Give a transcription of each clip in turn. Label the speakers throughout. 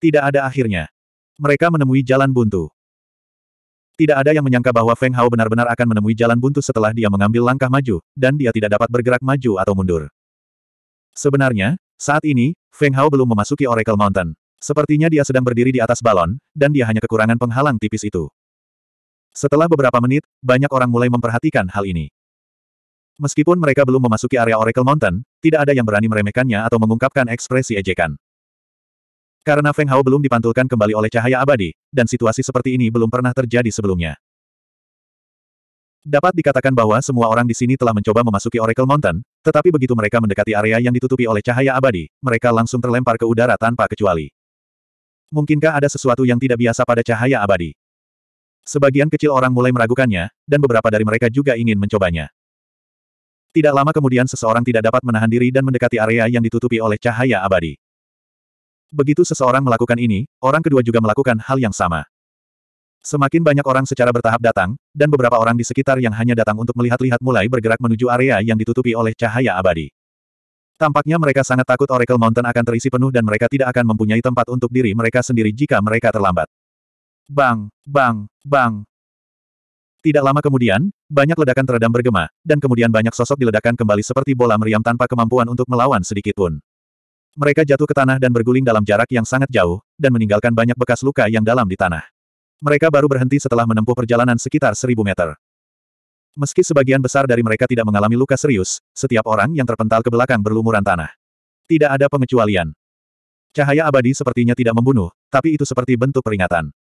Speaker 1: Tidak ada akhirnya. Mereka menemui jalan buntu. Tidak ada yang menyangka bahwa Feng Hao benar-benar akan menemui jalan buntu setelah dia mengambil langkah maju, dan dia tidak dapat bergerak maju atau mundur. Sebenarnya, saat ini, Feng Hao belum memasuki Oracle Mountain. Sepertinya dia sedang berdiri di atas balon, dan dia hanya kekurangan penghalang tipis itu. Setelah beberapa menit, banyak orang mulai memperhatikan hal ini. Meskipun mereka belum memasuki area Oracle Mountain, tidak ada yang berani meremehkannya atau mengungkapkan ekspresi ejekan. Karena Feng Hao belum dipantulkan kembali oleh cahaya abadi, dan situasi seperti ini belum pernah terjadi sebelumnya. Dapat dikatakan bahwa semua orang di sini telah mencoba memasuki Oracle Mountain, tetapi begitu mereka mendekati area yang ditutupi oleh cahaya abadi, mereka langsung terlempar ke udara tanpa kecuali. Mungkinkah ada sesuatu yang tidak biasa pada cahaya abadi? Sebagian kecil orang mulai meragukannya, dan beberapa dari mereka juga ingin mencobanya. Tidak lama kemudian seseorang tidak dapat menahan diri dan mendekati area yang ditutupi oleh cahaya abadi. Begitu seseorang melakukan ini, orang kedua juga melakukan hal yang sama. Semakin banyak orang secara bertahap datang, dan beberapa orang di sekitar yang hanya datang untuk melihat-lihat mulai bergerak menuju area yang ditutupi oleh cahaya abadi. Tampaknya mereka sangat takut Oracle Mountain akan terisi penuh dan mereka tidak akan mempunyai tempat untuk diri mereka sendiri jika mereka terlambat. Bang, bang, bang. Tidak lama kemudian, banyak ledakan teredam bergema, dan kemudian banyak sosok diledakkan kembali seperti bola meriam tanpa kemampuan untuk melawan sedikitpun. Mereka jatuh ke tanah dan berguling dalam jarak yang sangat jauh, dan meninggalkan banyak bekas luka yang dalam di tanah. Mereka baru berhenti setelah menempuh perjalanan sekitar seribu meter. Meski sebagian besar dari mereka tidak mengalami luka serius, setiap orang yang terpental ke belakang berlumuran tanah. Tidak ada pengecualian. Cahaya abadi sepertinya tidak membunuh, tapi itu seperti bentuk peringatan.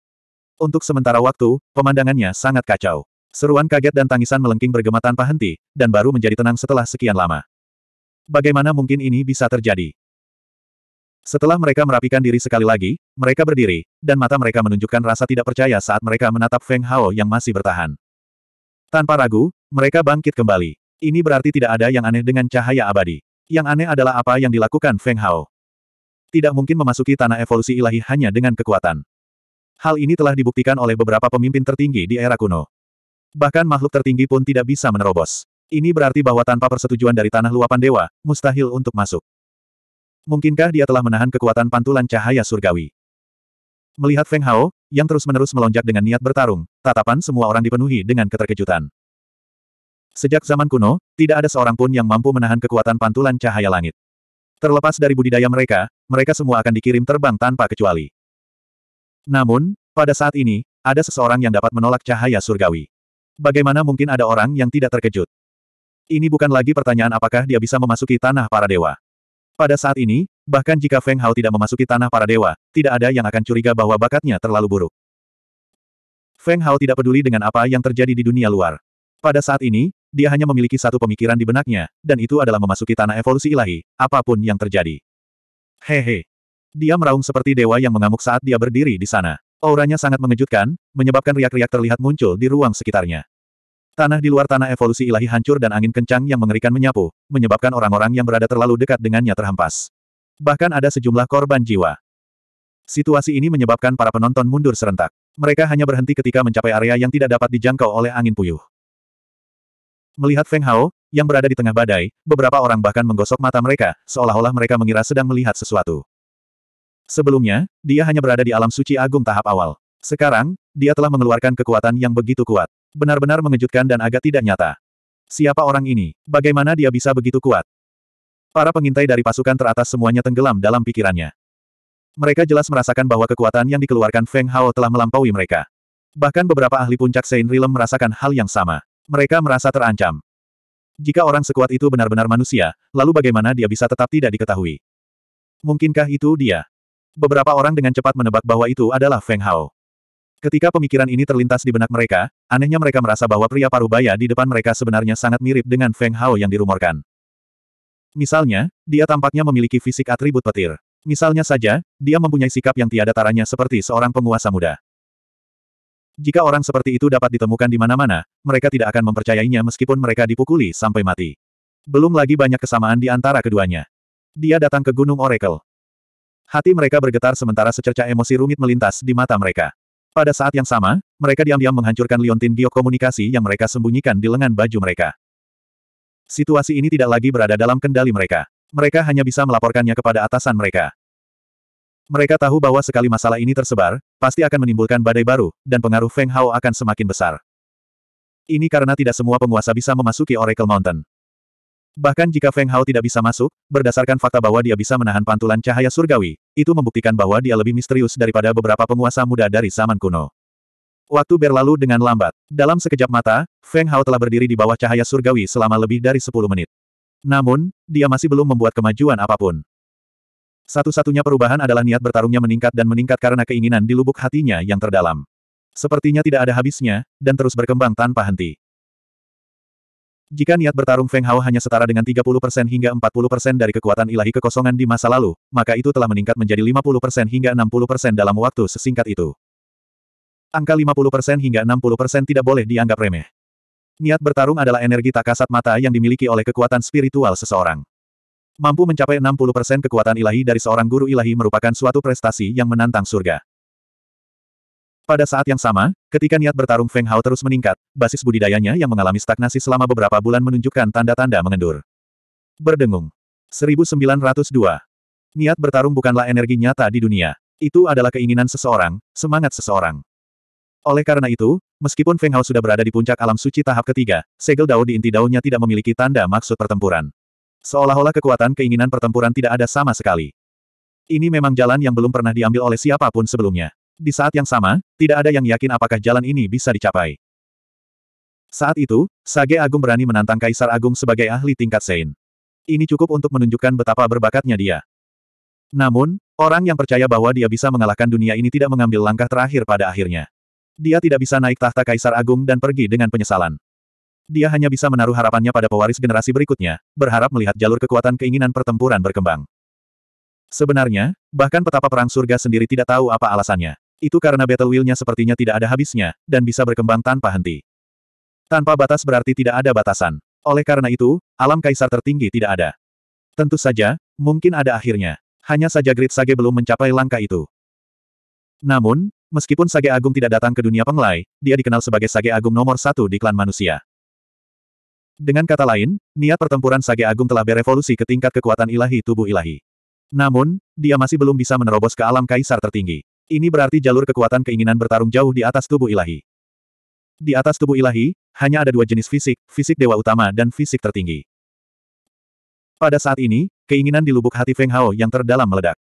Speaker 1: Untuk sementara waktu, pemandangannya sangat kacau. Seruan kaget dan tangisan melengking bergema tanpa henti, dan baru menjadi tenang setelah sekian lama. Bagaimana mungkin ini bisa terjadi? Setelah mereka merapikan diri sekali lagi, mereka berdiri, dan mata mereka menunjukkan rasa tidak percaya saat mereka menatap Feng Hao yang masih bertahan. Tanpa ragu, mereka bangkit kembali. Ini berarti tidak ada yang aneh dengan cahaya abadi. Yang aneh adalah apa yang dilakukan Feng Hao. Tidak mungkin memasuki tanah evolusi ilahi hanya dengan kekuatan. Hal ini telah dibuktikan oleh beberapa pemimpin tertinggi di era kuno. Bahkan makhluk tertinggi pun tidak bisa menerobos. Ini berarti bahwa tanpa persetujuan dari tanah luapan dewa, mustahil untuk masuk. Mungkinkah dia telah menahan kekuatan pantulan cahaya surgawi? Melihat Feng Hao, yang terus-menerus melonjak dengan niat bertarung, tatapan semua orang dipenuhi dengan keterkejutan. Sejak zaman kuno, tidak ada seorang pun yang mampu menahan kekuatan pantulan cahaya langit. Terlepas dari budidaya mereka, mereka semua akan dikirim terbang tanpa kecuali. Namun, pada saat ini, ada seseorang yang dapat menolak cahaya surgawi. Bagaimana mungkin ada orang yang tidak terkejut? Ini bukan lagi pertanyaan apakah dia bisa memasuki tanah para dewa. Pada saat ini, bahkan jika Feng Hao tidak memasuki tanah para dewa, tidak ada yang akan curiga bahwa bakatnya terlalu buruk. Feng Hao tidak peduli dengan apa yang terjadi di dunia luar. Pada saat ini, dia hanya memiliki satu pemikiran di benaknya, dan itu adalah memasuki tanah evolusi ilahi, apapun yang terjadi. Hehe. Dia meraung seperti dewa yang mengamuk saat dia berdiri di sana. Auranya sangat mengejutkan, menyebabkan riak-riak terlihat muncul di ruang sekitarnya. Tanah di luar tanah evolusi ilahi hancur dan angin kencang yang mengerikan menyapu, menyebabkan orang-orang yang berada terlalu dekat dengannya terhempas. Bahkan ada sejumlah korban jiwa. Situasi ini menyebabkan para penonton mundur serentak. Mereka hanya berhenti ketika mencapai area yang tidak dapat dijangkau oleh angin puyuh. Melihat Feng Hao, yang berada di tengah badai, beberapa orang bahkan menggosok mata mereka, seolah-olah mereka mengira sedang melihat sesuatu. Sebelumnya, dia hanya berada di alam suci agung tahap awal. Sekarang, dia telah mengeluarkan kekuatan yang begitu kuat. Benar-benar mengejutkan dan agak tidak nyata. Siapa orang ini? Bagaimana dia bisa begitu kuat? Para pengintai dari pasukan teratas semuanya tenggelam dalam pikirannya. Mereka jelas merasakan bahwa kekuatan yang dikeluarkan Feng Hao telah melampaui mereka. Bahkan beberapa ahli puncak Sein Rilem merasakan hal yang sama. Mereka merasa terancam. Jika orang sekuat itu benar-benar manusia, lalu bagaimana dia bisa tetap tidak diketahui? Mungkinkah itu dia? Beberapa orang dengan cepat menebak bahwa itu adalah Feng Hao. Ketika pemikiran ini terlintas di benak mereka, anehnya mereka merasa bahwa pria parubaya di depan mereka sebenarnya sangat mirip dengan Feng Hao yang dirumorkan. Misalnya, dia tampaknya memiliki fisik atribut petir. Misalnya saja, dia mempunyai sikap yang tiada taranya seperti seorang penguasa muda. Jika orang seperti itu dapat ditemukan di mana-mana, mereka tidak akan mempercayainya meskipun mereka dipukuli sampai mati. Belum lagi banyak kesamaan di antara keduanya. Dia datang ke Gunung Oracle. Hati mereka bergetar sementara secerca emosi rumit melintas di mata mereka. Pada saat yang sama, mereka diam-diam menghancurkan liontin geokomunikasi yang mereka sembunyikan di lengan baju mereka. Situasi ini tidak lagi berada dalam kendali mereka. Mereka hanya bisa melaporkannya kepada atasan mereka. Mereka tahu bahwa sekali masalah ini tersebar, pasti akan menimbulkan badai baru, dan pengaruh Feng Hao akan semakin besar. Ini karena tidak semua penguasa bisa memasuki Oracle Mountain. Bahkan jika Feng Hao tidak bisa masuk, berdasarkan fakta bahwa dia bisa menahan pantulan cahaya surgawi, itu membuktikan bahwa dia lebih misterius daripada beberapa penguasa muda dari zaman kuno. Waktu berlalu dengan lambat. Dalam sekejap mata, Feng Hao telah berdiri di bawah cahaya surgawi selama lebih dari 10 menit. Namun, dia masih belum membuat kemajuan apapun. Satu-satunya perubahan adalah niat bertarungnya meningkat dan meningkat karena keinginan di lubuk hatinya yang terdalam. Sepertinya tidak ada habisnya, dan terus berkembang tanpa henti. Jika niat bertarung Feng Hao hanya setara dengan 30% hingga 40% dari kekuatan ilahi kekosongan di masa lalu, maka itu telah meningkat menjadi 50% hingga 60% dalam waktu sesingkat itu. Angka 50% hingga 60% tidak boleh dianggap remeh. Niat bertarung adalah energi tak kasat mata yang dimiliki oleh kekuatan spiritual seseorang. Mampu mencapai 60% kekuatan ilahi dari seorang guru ilahi merupakan suatu prestasi yang menantang surga. Pada saat yang sama, ketika niat bertarung Feng Hao terus meningkat, basis budidayanya yang mengalami stagnasi selama beberapa bulan menunjukkan tanda-tanda mengendur. Berdengung. 1902. Niat bertarung bukanlah energi nyata di dunia. Itu adalah keinginan seseorang, semangat seseorang. Oleh karena itu, meskipun Feng Hao sudah berada di puncak alam suci tahap ketiga, segel dao di inti daunnya tidak memiliki tanda maksud pertempuran. Seolah-olah kekuatan keinginan pertempuran tidak ada sama sekali. Ini memang jalan yang belum pernah diambil oleh siapapun sebelumnya. Di saat yang sama, tidak ada yang yakin apakah jalan ini bisa dicapai. Saat itu, Sage Agung berani menantang Kaisar Agung sebagai ahli tingkat Sein. Ini cukup untuk menunjukkan betapa berbakatnya dia. Namun, orang yang percaya bahwa dia bisa mengalahkan dunia ini tidak mengambil langkah terakhir pada akhirnya. Dia tidak bisa naik tahta Kaisar Agung dan pergi dengan penyesalan. Dia hanya bisa menaruh harapannya pada pewaris generasi berikutnya, berharap melihat jalur kekuatan keinginan pertempuran berkembang. Sebenarnya, bahkan petapa perang surga sendiri tidak tahu apa alasannya. Itu karena battle will-nya sepertinya tidak ada habisnya, dan bisa berkembang tanpa henti. Tanpa batas berarti tidak ada batasan. Oleh karena itu, alam kaisar tertinggi tidak ada. Tentu saja, mungkin ada akhirnya. Hanya saja Great Sage belum mencapai langkah itu. Namun, meskipun Sage Agung tidak datang ke dunia penglai, dia dikenal sebagai Sage Agung nomor satu di klan manusia. Dengan kata lain, niat pertempuran Sage Agung telah berevolusi ke tingkat kekuatan ilahi tubuh ilahi. Namun, dia masih belum bisa menerobos ke alam kaisar tertinggi. Ini berarti jalur kekuatan keinginan bertarung jauh di atas tubuh ilahi. Di atas tubuh ilahi, hanya ada dua jenis fisik, fisik dewa utama dan fisik tertinggi. Pada saat ini, keinginan di lubuk hati Feng Hao yang terdalam meledak.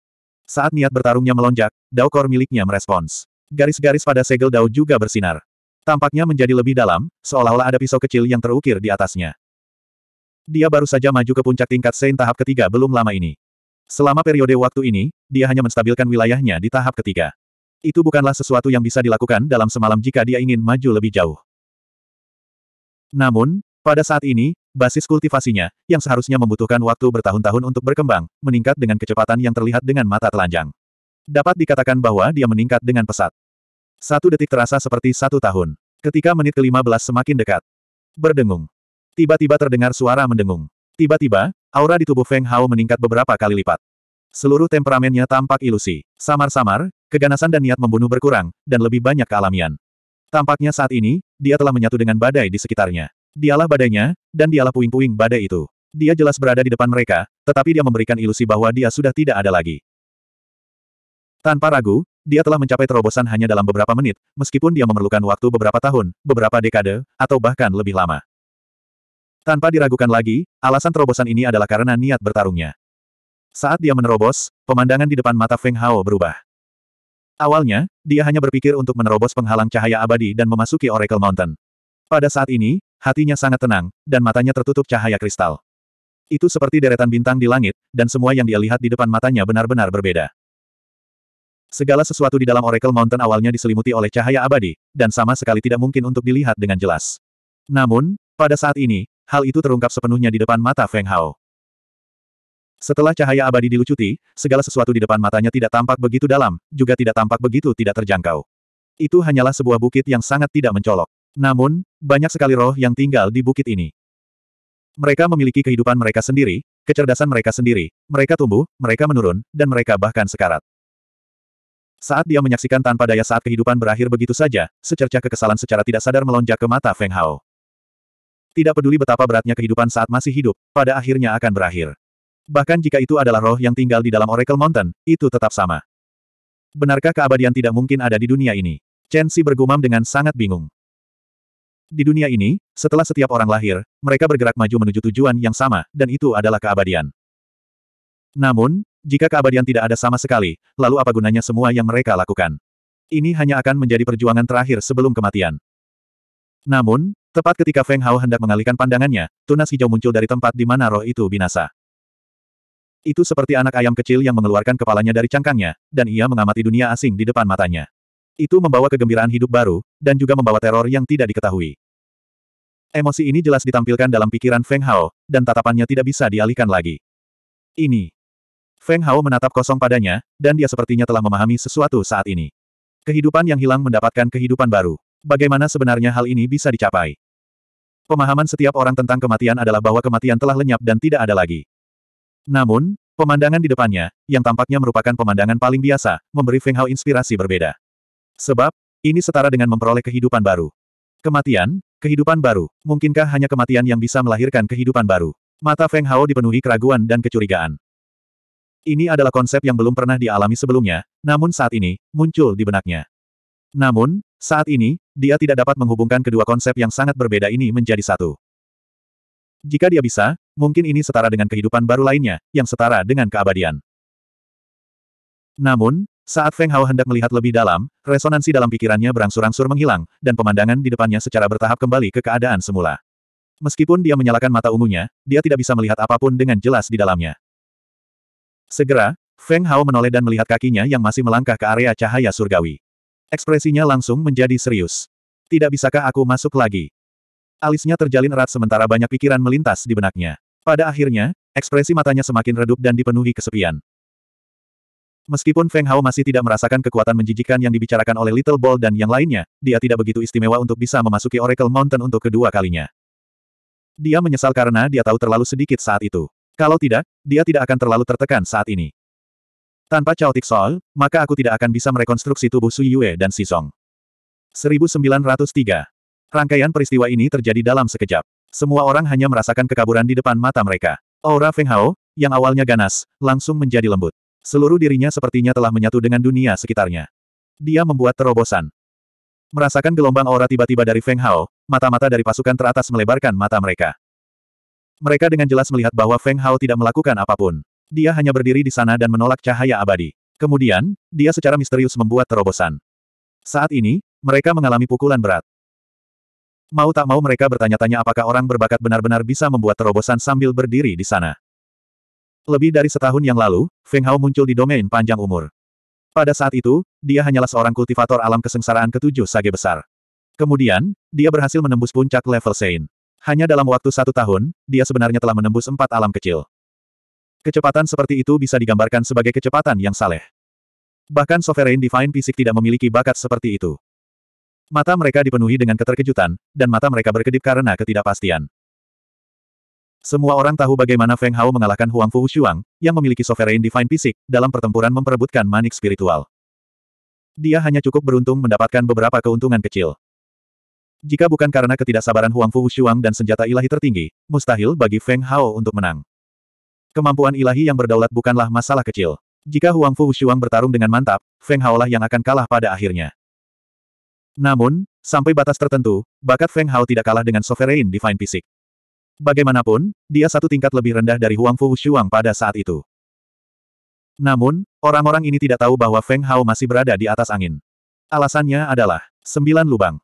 Speaker 1: Saat niat bertarungnya melonjak, dao core miliknya merespons. Garis-garis pada segel dao juga bersinar. Tampaknya menjadi lebih dalam, seolah-olah ada pisau kecil yang terukir di atasnya. Dia baru saja maju ke puncak tingkat Sein tahap ketiga belum lama ini. Selama periode waktu ini, dia hanya menstabilkan wilayahnya di tahap ketiga. Itu bukanlah sesuatu yang bisa dilakukan dalam semalam jika dia ingin maju lebih jauh. Namun, pada saat ini, basis kultivasinya, yang seharusnya membutuhkan waktu bertahun-tahun untuk berkembang, meningkat dengan kecepatan yang terlihat dengan mata telanjang. Dapat dikatakan bahwa dia meningkat dengan pesat. Satu detik terasa seperti satu tahun. Ketika menit ke-15 semakin dekat. Berdengung. Tiba-tiba terdengar suara mendengung. Tiba-tiba, aura di tubuh Feng Hao meningkat beberapa kali lipat. Seluruh temperamennya tampak ilusi. Samar-samar, keganasan dan niat membunuh berkurang, dan lebih banyak kealamian. Tampaknya saat ini, dia telah menyatu dengan badai di sekitarnya. Dialah badainya, dan dialah puing-puing badai itu. Dia jelas berada di depan mereka, tetapi dia memberikan ilusi bahwa dia sudah tidak ada lagi. Tanpa ragu, dia telah mencapai terobosan hanya dalam beberapa menit, meskipun dia memerlukan waktu beberapa tahun, beberapa dekade, atau bahkan lebih lama. Tanpa diragukan lagi, alasan terobosan ini adalah karena niat bertarungnya. Saat dia menerobos, pemandangan di depan mata Feng Hao berubah. Awalnya, dia hanya berpikir untuk menerobos penghalang cahaya abadi dan memasuki Oracle Mountain. Pada saat ini, hatinya sangat tenang, dan matanya tertutup cahaya kristal. Itu seperti deretan bintang di langit, dan semua yang dia lihat di depan matanya benar-benar berbeda. Segala sesuatu di dalam Oracle Mountain awalnya diselimuti oleh cahaya abadi, dan sama sekali tidak mungkin untuk dilihat dengan jelas. Namun, pada saat ini, hal itu terungkap sepenuhnya di depan mata Feng Hao. Setelah cahaya abadi dilucuti, segala sesuatu di depan matanya tidak tampak begitu dalam, juga tidak tampak begitu tidak terjangkau. Itu hanyalah sebuah bukit yang sangat tidak mencolok. Namun, banyak sekali roh yang tinggal di bukit ini. Mereka memiliki kehidupan mereka sendiri, kecerdasan mereka sendiri, mereka tumbuh, mereka menurun, dan mereka bahkan sekarat. Saat dia menyaksikan tanpa daya saat kehidupan berakhir begitu saja, secercah kekesalan secara tidak sadar melonjak ke mata Feng Hao tidak peduli betapa beratnya kehidupan saat masih hidup, pada akhirnya akan berakhir. Bahkan jika itu adalah roh yang tinggal di dalam Oracle Mountain, itu tetap sama. Benarkah keabadian tidak mungkin ada di dunia ini? Chen Xi bergumam dengan sangat bingung. Di dunia ini, setelah setiap orang lahir, mereka bergerak maju menuju tujuan yang sama, dan itu adalah keabadian. Namun, jika keabadian tidak ada sama sekali, lalu apa gunanya semua yang mereka lakukan? Ini hanya akan menjadi perjuangan terakhir sebelum kematian. Namun, Tepat ketika Feng Hao hendak mengalihkan pandangannya, tunas hijau muncul dari tempat di mana roh itu binasa. Itu seperti anak ayam kecil yang mengeluarkan kepalanya dari cangkangnya, dan ia mengamati dunia asing di depan matanya. Itu membawa kegembiraan hidup baru, dan juga membawa teror yang tidak diketahui. Emosi ini jelas ditampilkan dalam pikiran Feng Hao, dan tatapannya tidak bisa dialihkan lagi. Ini. Feng Hao menatap kosong padanya, dan dia sepertinya telah memahami sesuatu saat ini. Kehidupan yang hilang mendapatkan kehidupan baru. Bagaimana sebenarnya hal ini bisa dicapai? Pemahaman setiap orang tentang kematian adalah bahwa kematian telah lenyap dan tidak ada lagi. Namun, pemandangan di depannya, yang tampaknya merupakan pemandangan paling biasa, memberi Feng Hao inspirasi berbeda. Sebab, ini setara dengan memperoleh kehidupan baru. Kematian, kehidupan baru, mungkinkah hanya kematian yang bisa melahirkan kehidupan baru? Mata Feng Hao dipenuhi keraguan dan kecurigaan. Ini adalah konsep yang belum pernah dialami sebelumnya, namun saat ini, muncul di benaknya. Namun, saat ini, dia tidak dapat menghubungkan kedua konsep yang sangat berbeda ini menjadi satu. Jika dia bisa, mungkin ini setara dengan kehidupan baru lainnya, yang setara dengan keabadian. Namun, saat Feng Hao hendak melihat lebih dalam, resonansi dalam pikirannya berangsur-angsur menghilang, dan pemandangan di depannya secara bertahap kembali ke keadaan semula. Meskipun dia menyalakan mata ungunya, dia tidak bisa melihat apapun dengan jelas di dalamnya. Segera, Feng Hao menoleh dan melihat kakinya yang masih melangkah ke area cahaya surgawi. Ekspresinya langsung menjadi serius. Tidak bisakah aku masuk lagi? Alisnya terjalin erat sementara banyak pikiran melintas di benaknya. Pada akhirnya, ekspresi matanya semakin redup dan dipenuhi kesepian. Meskipun Feng Hao masih tidak merasakan kekuatan menjijikan yang dibicarakan oleh Little Ball dan yang lainnya, dia tidak begitu istimewa untuk bisa memasuki Oracle Mountain untuk kedua kalinya. Dia menyesal karena dia tahu terlalu sedikit saat itu. Kalau tidak, dia tidak akan terlalu tertekan saat ini. Tanpa Chao Tixol, maka aku tidak akan bisa merekonstruksi tubuh Su Yue dan Si Song. 1903. Rangkaian peristiwa ini terjadi dalam sekejap. Semua orang hanya merasakan kekaburan di depan mata mereka. Aura Feng Hao, yang awalnya ganas, langsung menjadi lembut. Seluruh dirinya sepertinya telah menyatu dengan dunia sekitarnya. Dia membuat terobosan. Merasakan gelombang aura tiba-tiba dari Feng Hao, mata-mata dari pasukan teratas melebarkan mata mereka. Mereka dengan jelas melihat bahwa Feng Hao tidak melakukan apapun. Dia hanya berdiri di sana dan menolak cahaya abadi. Kemudian, dia secara misterius membuat terobosan. Saat ini, mereka mengalami pukulan berat. Mau tak mau mereka bertanya-tanya apakah orang berbakat benar-benar bisa membuat terobosan sambil berdiri di sana. Lebih dari setahun yang lalu, Feng Hao muncul di domain panjang umur. Pada saat itu, dia hanyalah seorang kultivator alam kesengsaraan ketujuh sage besar. Kemudian, dia berhasil menembus puncak level Sein. Hanya dalam waktu satu tahun, dia sebenarnya telah menembus empat alam kecil. Kecepatan seperti itu bisa digambarkan sebagai kecepatan yang saleh. Bahkan Sovereign Divine Fisik tidak memiliki bakat seperti itu. Mata mereka dipenuhi dengan keterkejutan, dan mata mereka berkedip karena ketidakpastian. Semua orang tahu bagaimana Feng Hao mengalahkan Huang Fu Shuang, yang memiliki Sovereign Divine Fisik, dalam pertempuran memperebutkan manik spiritual. Dia hanya cukup beruntung mendapatkan beberapa keuntungan kecil. Jika bukan karena ketidaksabaran Huang Fu Shuang dan senjata ilahi tertinggi, mustahil bagi Feng Hao untuk menang. Kemampuan ilahi yang berdaulat bukanlah masalah kecil. Jika Huang Fu Wushuang bertarung dengan mantap, Feng Hao lah yang akan kalah pada akhirnya. Namun, sampai batas tertentu, bakat Feng Hao tidak kalah dengan Sovereign Divine Fisik. Bagaimanapun, dia satu tingkat lebih rendah dari Huang Fu Wushuang pada saat itu. Namun, orang-orang ini tidak tahu bahwa Feng Hao masih berada di atas angin. Alasannya adalah, sembilan lubang.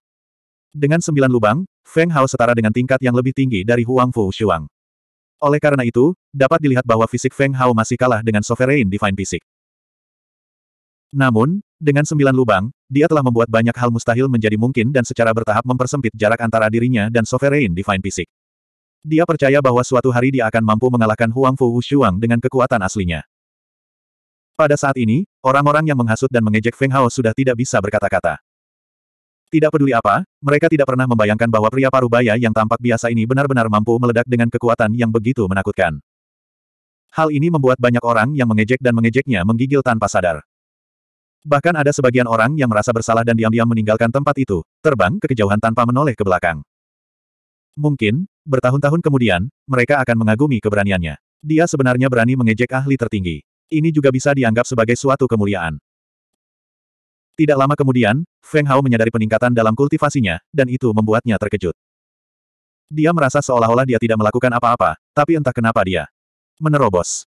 Speaker 1: Dengan sembilan lubang, Feng Hao setara dengan tingkat yang lebih tinggi dari Huang Fu Shuang. Oleh karena itu, dapat dilihat bahwa fisik Feng Hao masih kalah dengan Sovereign Divine Fisik. Namun, dengan sembilan lubang, dia telah membuat banyak hal mustahil menjadi mungkin dan secara bertahap mempersempit jarak antara dirinya dan Sovereign Divine Fisik. Dia percaya bahwa suatu hari dia akan mampu mengalahkan Huang Fu Wushuang dengan kekuatan aslinya. Pada saat ini, orang-orang yang menghasut dan mengejek Feng Hao sudah tidak bisa berkata-kata. Tidak peduli apa, mereka tidak pernah membayangkan bahwa pria parubaya yang tampak biasa ini benar-benar mampu meledak dengan kekuatan yang begitu menakutkan. Hal ini membuat banyak orang yang mengejek dan mengejeknya menggigil tanpa sadar. Bahkan ada sebagian orang yang merasa bersalah dan diam-diam meninggalkan tempat itu, terbang ke kejauhan tanpa menoleh ke belakang. Mungkin, bertahun-tahun kemudian, mereka akan mengagumi keberaniannya. Dia sebenarnya berani mengejek ahli tertinggi. Ini juga bisa dianggap sebagai suatu kemuliaan. Tidak lama kemudian, Feng Hao menyadari peningkatan dalam kultivasinya, dan itu membuatnya terkejut. Dia merasa seolah-olah dia tidak melakukan apa-apa, tapi entah kenapa dia menerobos.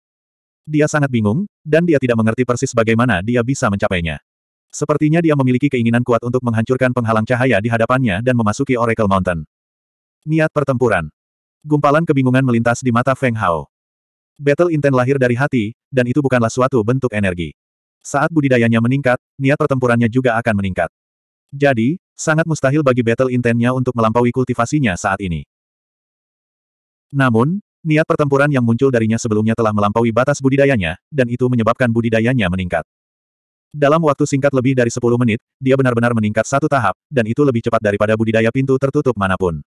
Speaker 1: Dia sangat bingung, dan dia tidak mengerti persis bagaimana dia bisa mencapainya. Sepertinya dia memiliki keinginan kuat untuk menghancurkan penghalang cahaya di hadapannya dan memasuki Oracle Mountain. Niat pertempuran. Gumpalan kebingungan melintas di mata Feng Hao. Battle intent lahir dari hati, dan itu bukanlah suatu bentuk energi. Saat budidayanya meningkat, niat pertempurannya juga akan meningkat. Jadi, sangat mustahil bagi battle intentnya untuk melampaui kultivasinya saat ini. Namun, niat pertempuran yang muncul darinya sebelumnya telah melampaui batas budidayanya, dan itu menyebabkan budidayanya meningkat. Dalam waktu singkat lebih dari 10 menit, dia benar-benar meningkat satu tahap, dan itu lebih cepat daripada budidaya pintu tertutup manapun.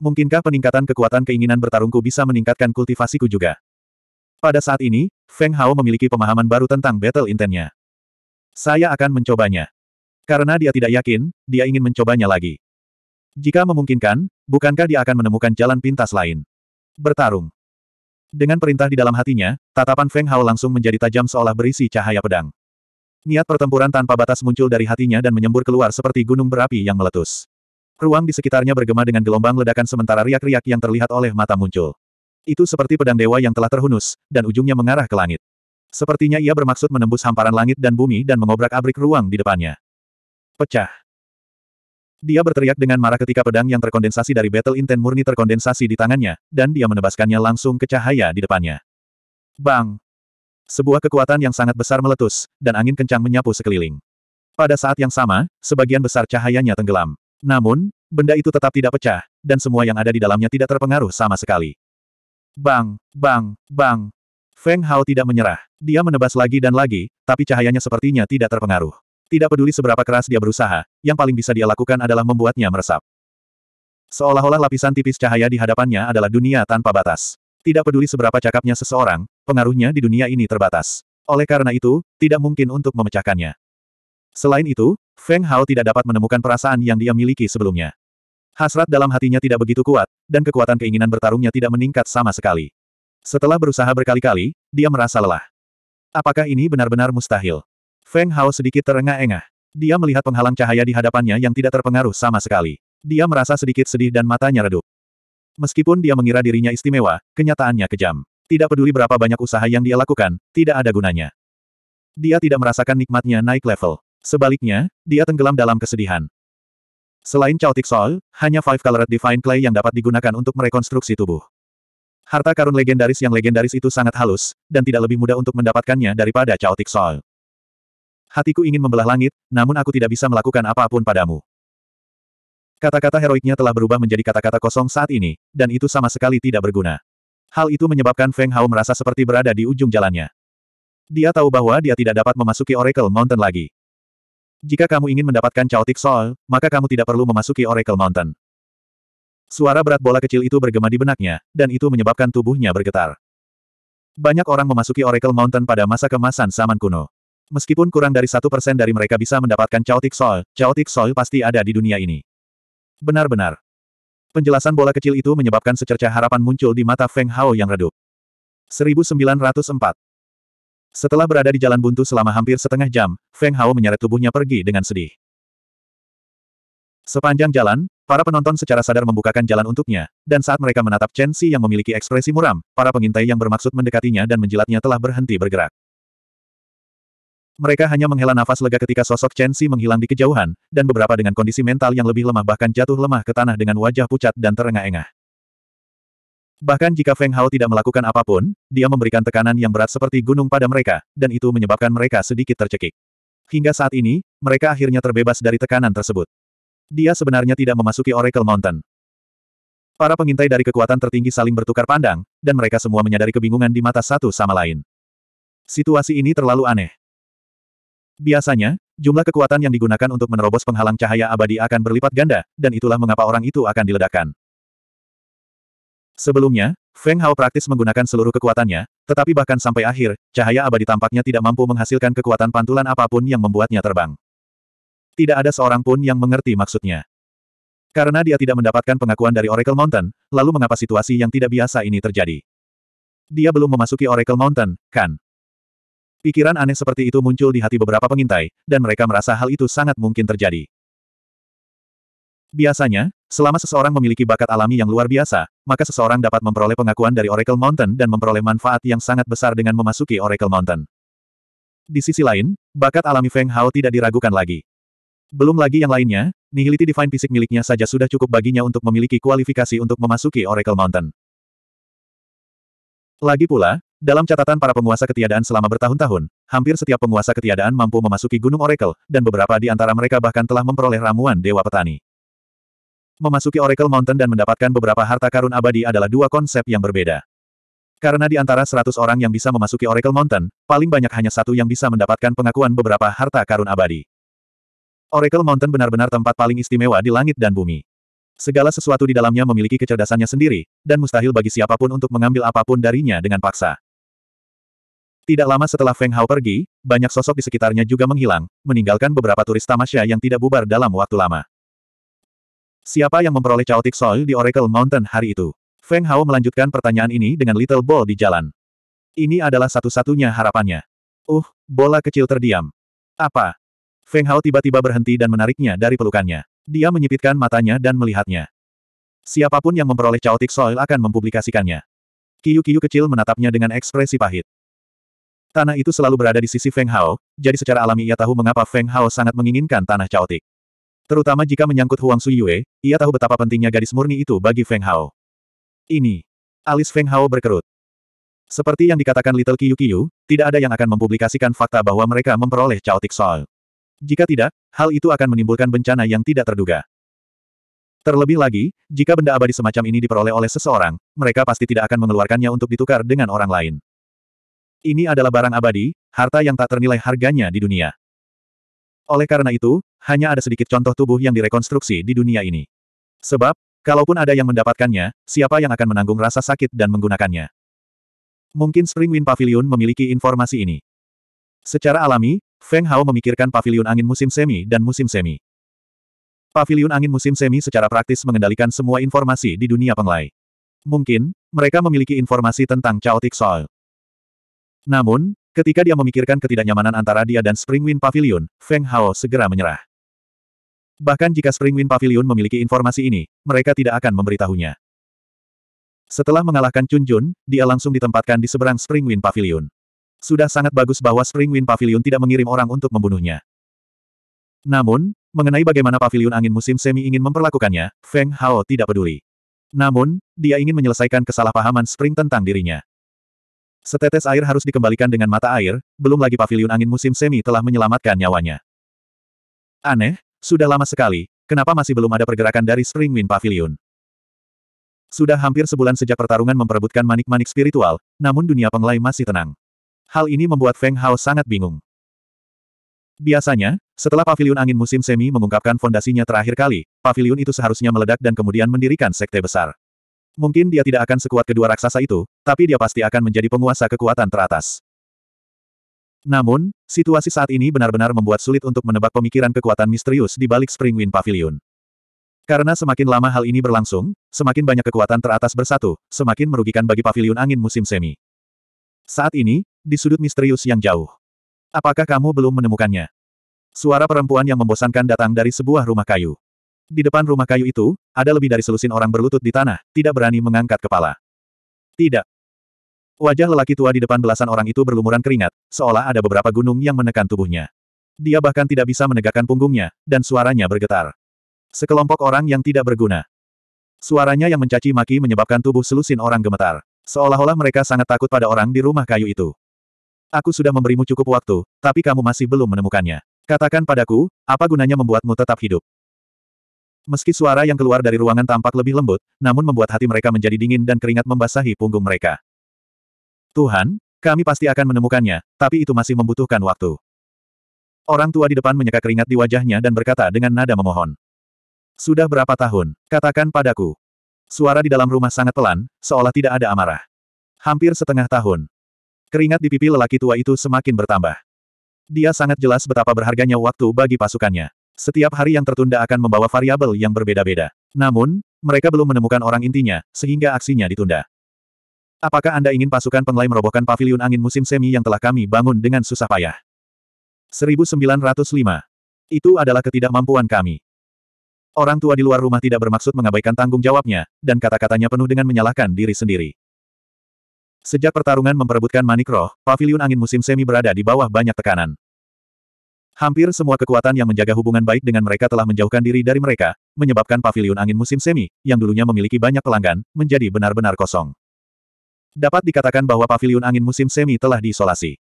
Speaker 1: Mungkinkah peningkatan kekuatan keinginan bertarungku bisa meningkatkan kultivasiku juga? Pada saat ini, Feng Hao memiliki pemahaman baru tentang battle intentnya. Saya akan mencobanya. Karena dia tidak yakin, dia ingin mencobanya lagi. Jika memungkinkan, bukankah dia akan menemukan jalan pintas lain? Bertarung. Dengan perintah di dalam hatinya, tatapan Feng Hao langsung menjadi tajam seolah berisi cahaya pedang. Niat pertempuran tanpa batas muncul dari hatinya dan menyembur keluar seperti gunung berapi yang meletus. Ruang di sekitarnya bergema dengan gelombang ledakan sementara riak-riak yang terlihat oleh mata muncul. Itu seperti pedang dewa yang telah terhunus, dan ujungnya mengarah ke langit. Sepertinya ia bermaksud menembus hamparan langit dan bumi dan mengobrak-abrik ruang di depannya. Pecah. Dia berteriak dengan marah ketika pedang yang terkondensasi dari Battle Intent murni terkondensasi di tangannya, dan dia menebaskannya langsung ke cahaya di depannya. Bang! Sebuah kekuatan yang sangat besar meletus, dan angin kencang menyapu sekeliling. Pada saat yang sama, sebagian besar cahayanya tenggelam. Namun, benda itu tetap tidak pecah, dan semua yang ada di dalamnya tidak terpengaruh sama sekali. Bang, bang, bang. Feng Hao tidak menyerah. Dia menebas lagi dan lagi, tapi cahayanya sepertinya tidak terpengaruh. Tidak peduli seberapa keras dia berusaha, yang paling bisa dia lakukan adalah membuatnya meresap. Seolah-olah lapisan tipis cahaya di hadapannya adalah dunia tanpa batas. Tidak peduli seberapa cakapnya seseorang, pengaruhnya di dunia ini terbatas. Oleh karena itu, tidak mungkin untuk memecahkannya. Selain itu, Feng Hao tidak dapat menemukan perasaan yang dia miliki sebelumnya. Hasrat dalam hatinya tidak begitu kuat, dan kekuatan keinginan bertarungnya tidak meningkat sama sekali. Setelah berusaha berkali-kali, dia merasa lelah. Apakah ini benar-benar mustahil? Feng Hao sedikit terengah-engah. Dia melihat penghalang cahaya di hadapannya yang tidak terpengaruh sama sekali. Dia merasa sedikit sedih dan matanya redup. Meskipun dia mengira dirinya istimewa, kenyataannya kejam. Tidak peduli berapa banyak usaha yang dia lakukan, tidak ada gunanya. Dia tidak merasakan nikmatnya naik level. Sebaliknya, dia tenggelam dalam kesedihan. Selain Chaotic Soul, hanya Five Colored Divine Clay yang dapat digunakan untuk merekonstruksi tubuh. Harta karun legendaris yang legendaris itu sangat halus, dan tidak lebih mudah untuk mendapatkannya daripada Chaotic Soul. Hatiku ingin membelah langit, namun aku tidak bisa melakukan apapun padamu. Kata-kata heroiknya telah berubah menjadi kata-kata kosong saat ini, dan itu sama sekali tidak berguna. Hal itu menyebabkan Feng Hao merasa seperti berada di ujung jalannya. Dia tahu bahwa dia tidak dapat memasuki Oracle Mountain lagi. Jika kamu ingin mendapatkan Chaotic Soul, maka kamu tidak perlu memasuki Oracle Mountain. Suara berat bola kecil itu bergema di benaknya, dan itu menyebabkan tubuhnya bergetar. Banyak orang memasuki Oracle Mountain pada masa kemasan zaman kuno. Meskipun kurang dari satu persen dari mereka bisa mendapatkan Chaotic Soul, Chaotic Soul pasti ada di dunia ini. Benar-benar. Penjelasan bola kecil itu menyebabkan secerca harapan muncul di mata Feng Hao yang redup. 1904 setelah berada di jalan buntu selama hampir setengah jam, Feng Hao menyeret tubuhnya pergi dengan sedih. Sepanjang jalan, para penonton secara sadar membukakan jalan untuknya, dan saat mereka menatap Chen Xi yang memiliki ekspresi muram, para pengintai yang bermaksud mendekatinya dan menjilatnya telah berhenti bergerak. Mereka hanya menghela nafas lega ketika sosok Chen Xi menghilang di kejauhan, dan beberapa dengan kondisi mental yang lebih lemah bahkan jatuh lemah ke tanah dengan wajah pucat dan terengah-engah. Bahkan jika Feng Hao tidak melakukan apapun, dia memberikan tekanan yang berat seperti gunung pada mereka, dan itu menyebabkan mereka sedikit tercekik. Hingga saat ini, mereka akhirnya terbebas dari tekanan tersebut. Dia sebenarnya tidak memasuki Oracle Mountain. Para pengintai dari kekuatan tertinggi saling bertukar pandang, dan mereka semua menyadari kebingungan di mata satu sama lain. Situasi ini terlalu aneh. Biasanya, jumlah kekuatan yang digunakan untuk menerobos penghalang cahaya abadi akan berlipat ganda, dan itulah mengapa orang itu akan diledakkan. Sebelumnya, Feng Hao praktis menggunakan seluruh kekuatannya, tetapi bahkan sampai akhir, cahaya abadi tampaknya tidak mampu menghasilkan kekuatan pantulan apapun yang membuatnya terbang. Tidak ada seorang pun yang mengerti maksudnya. Karena dia tidak mendapatkan pengakuan dari Oracle Mountain, lalu mengapa situasi yang tidak biasa ini terjadi? Dia belum memasuki Oracle Mountain, kan? Pikiran aneh seperti itu muncul di hati beberapa pengintai, dan mereka merasa hal itu sangat mungkin terjadi. Biasanya, selama seseorang memiliki bakat alami yang luar biasa, maka seseorang dapat memperoleh pengakuan dari Oracle Mountain dan memperoleh manfaat yang sangat besar dengan memasuki Oracle Mountain. Di sisi lain, bakat alami Feng Hao tidak diragukan lagi. Belum lagi yang lainnya, Nihility Divine Fisik miliknya saja sudah cukup baginya untuk memiliki kualifikasi untuk memasuki Oracle Mountain. Lagi pula, dalam catatan para penguasa ketiadaan selama bertahun-tahun, hampir setiap penguasa ketiadaan mampu memasuki Gunung Oracle, dan beberapa di antara mereka bahkan telah memperoleh ramuan Dewa Petani. Memasuki Oracle Mountain dan mendapatkan beberapa harta karun abadi adalah dua konsep yang berbeda. Karena di antara 100 orang yang bisa memasuki Oracle Mountain, paling banyak hanya satu yang bisa mendapatkan pengakuan beberapa harta karun abadi. Oracle Mountain benar-benar tempat paling istimewa di langit dan bumi. Segala sesuatu di dalamnya memiliki kecerdasannya sendiri, dan mustahil bagi siapapun untuk mengambil apapun darinya dengan paksa. Tidak lama setelah Feng Hao pergi, banyak sosok di sekitarnya juga menghilang, meninggalkan beberapa turis tamasya yang tidak bubar dalam waktu lama. Siapa yang memperoleh Chaotic soil di Oracle Mountain hari itu? Feng Hao melanjutkan pertanyaan ini dengan Little Ball di jalan. Ini adalah satu-satunya harapannya. Uh, bola kecil terdiam. Apa? Feng Hao tiba-tiba berhenti dan menariknya dari pelukannya. Dia menyipitkan matanya dan melihatnya. Siapapun yang memperoleh Chaotic Soil akan mempublikasikannya. Kiyu-kiyu kecil menatapnya dengan ekspresi pahit. Tanah itu selalu berada di sisi Feng Hao, jadi secara alami ia tahu mengapa Feng Hao sangat menginginkan tanah Chaotic. Terutama jika menyangkut Huang Suyue, ia tahu betapa pentingnya gadis murni itu bagi Feng Hao. Ini. Alis Feng Hao berkerut. Seperti yang dikatakan Little Kiyu Kiyu, tidak ada yang akan mempublikasikan fakta bahwa mereka memperoleh Chaotic Soul. Jika tidak, hal itu akan menimbulkan bencana yang tidak terduga. Terlebih lagi, jika benda abadi semacam ini diperoleh oleh seseorang, mereka pasti tidak akan mengeluarkannya untuk ditukar dengan orang lain. Ini adalah barang abadi, harta yang tak ternilai harganya di dunia. Oleh karena itu, hanya ada sedikit contoh tubuh yang direkonstruksi di dunia ini. Sebab, kalaupun ada yang mendapatkannya, siapa yang akan menanggung rasa sakit dan menggunakannya? Mungkin Springwind Pavilion memiliki informasi ini. Secara alami, Feng Hao memikirkan pavilion angin musim semi dan musim semi. Pavilion angin musim semi secara praktis mengendalikan semua informasi di dunia penglai. Mungkin, mereka memiliki informasi tentang Chaotic Soil. Namun, Ketika dia memikirkan ketidaknyamanan antara dia dan Springwind Pavilion, Feng Hao segera menyerah. Bahkan jika Springwind Pavilion memiliki informasi ini, mereka tidak akan memberitahunya. Setelah mengalahkan Chun Jun, dia langsung ditempatkan di seberang Springwind Pavilion. Sudah sangat bagus bahwa Springwind Pavilion tidak mengirim orang untuk membunuhnya. Namun, mengenai bagaimana Pavilion Angin Musim Semi ingin memperlakukannya, Feng Hao tidak peduli. Namun, dia ingin menyelesaikan kesalahpahaman Spring tentang dirinya. Setetes air harus dikembalikan dengan mata air, belum lagi pavilion angin musim semi telah menyelamatkan nyawanya. Aneh, sudah lama sekali, kenapa masih belum ada pergerakan dari Spring Wind Pavilion? Sudah hampir sebulan sejak pertarungan memperebutkan manik-manik spiritual, namun dunia penglai masih tenang. Hal ini membuat Feng Hao sangat bingung. Biasanya, setelah pavilion angin musim semi mengungkapkan fondasinya terakhir kali, pavilion itu seharusnya meledak dan kemudian mendirikan sekte besar. Mungkin dia tidak akan sekuat kedua raksasa itu, tapi dia pasti akan menjadi penguasa kekuatan teratas. Namun, situasi saat ini benar-benar membuat sulit untuk menebak pemikiran kekuatan misterius di balik Spring Wind Pavilion. Karena semakin lama hal ini berlangsung, semakin banyak kekuatan teratas bersatu, semakin merugikan bagi pavilion angin musim semi. Saat ini, di sudut misterius yang jauh. Apakah kamu belum menemukannya? Suara perempuan yang membosankan datang dari sebuah rumah kayu. Di depan rumah kayu itu, ada lebih dari selusin orang berlutut di tanah, tidak berani mengangkat kepala. Tidak. Wajah lelaki tua di depan belasan orang itu berlumuran keringat, seolah ada beberapa gunung yang menekan tubuhnya. Dia bahkan tidak bisa menegakkan punggungnya, dan suaranya bergetar. Sekelompok orang yang tidak berguna. Suaranya yang mencaci maki menyebabkan tubuh selusin orang gemetar. Seolah-olah mereka sangat takut pada orang di rumah kayu itu. Aku sudah memberimu cukup waktu, tapi kamu masih belum menemukannya. Katakan padaku, apa gunanya membuatmu tetap hidup? Meski suara yang keluar dari ruangan tampak lebih lembut, namun membuat hati mereka menjadi dingin dan keringat membasahi punggung mereka. Tuhan, kami pasti akan menemukannya, tapi itu masih membutuhkan waktu. Orang tua di depan menyeka keringat di wajahnya dan berkata dengan nada memohon. Sudah berapa tahun, katakan padaku. Suara di dalam rumah sangat pelan, seolah tidak ada amarah. Hampir setengah tahun. Keringat di pipi lelaki tua itu semakin bertambah. Dia sangat jelas betapa berharganya waktu bagi pasukannya. Setiap hari yang tertunda akan membawa variabel yang berbeda-beda. Namun, mereka belum menemukan orang intinya, sehingga aksinya ditunda. Apakah Anda ingin pasukan penglai merobohkan paviliun angin musim semi yang telah kami bangun dengan susah payah? 1905. Itu adalah ketidakmampuan kami. Orang tua di luar rumah tidak bermaksud mengabaikan tanggung jawabnya, dan kata-katanya penuh dengan menyalahkan diri sendiri. Sejak pertarungan memperebutkan manik roh, paviliun angin musim semi berada di bawah banyak tekanan. Hampir semua kekuatan yang menjaga hubungan baik dengan mereka telah menjauhkan diri dari mereka, menyebabkan paviliun angin musim semi, yang dulunya memiliki banyak pelanggan, menjadi benar-benar kosong. Dapat dikatakan bahwa paviliun angin musim semi telah diisolasi.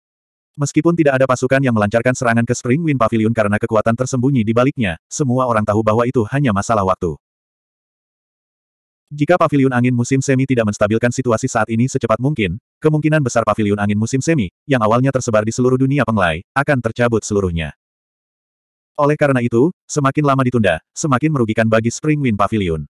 Speaker 1: Meskipun tidak ada pasukan yang melancarkan serangan ke Spring Wind Pavilion karena kekuatan tersembunyi di baliknya, semua orang tahu bahwa itu hanya masalah waktu. Jika pavilion angin musim semi tidak menstabilkan situasi saat ini secepat mungkin, kemungkinan besar pavilion angin musim semi, yang awalnya tersebar di seluruh dunia penglai, akan tercabut seluruhnya. Oleh karena itu, semakin lama ditunda, semakin merugikan bagi Spring Wind Pavilion.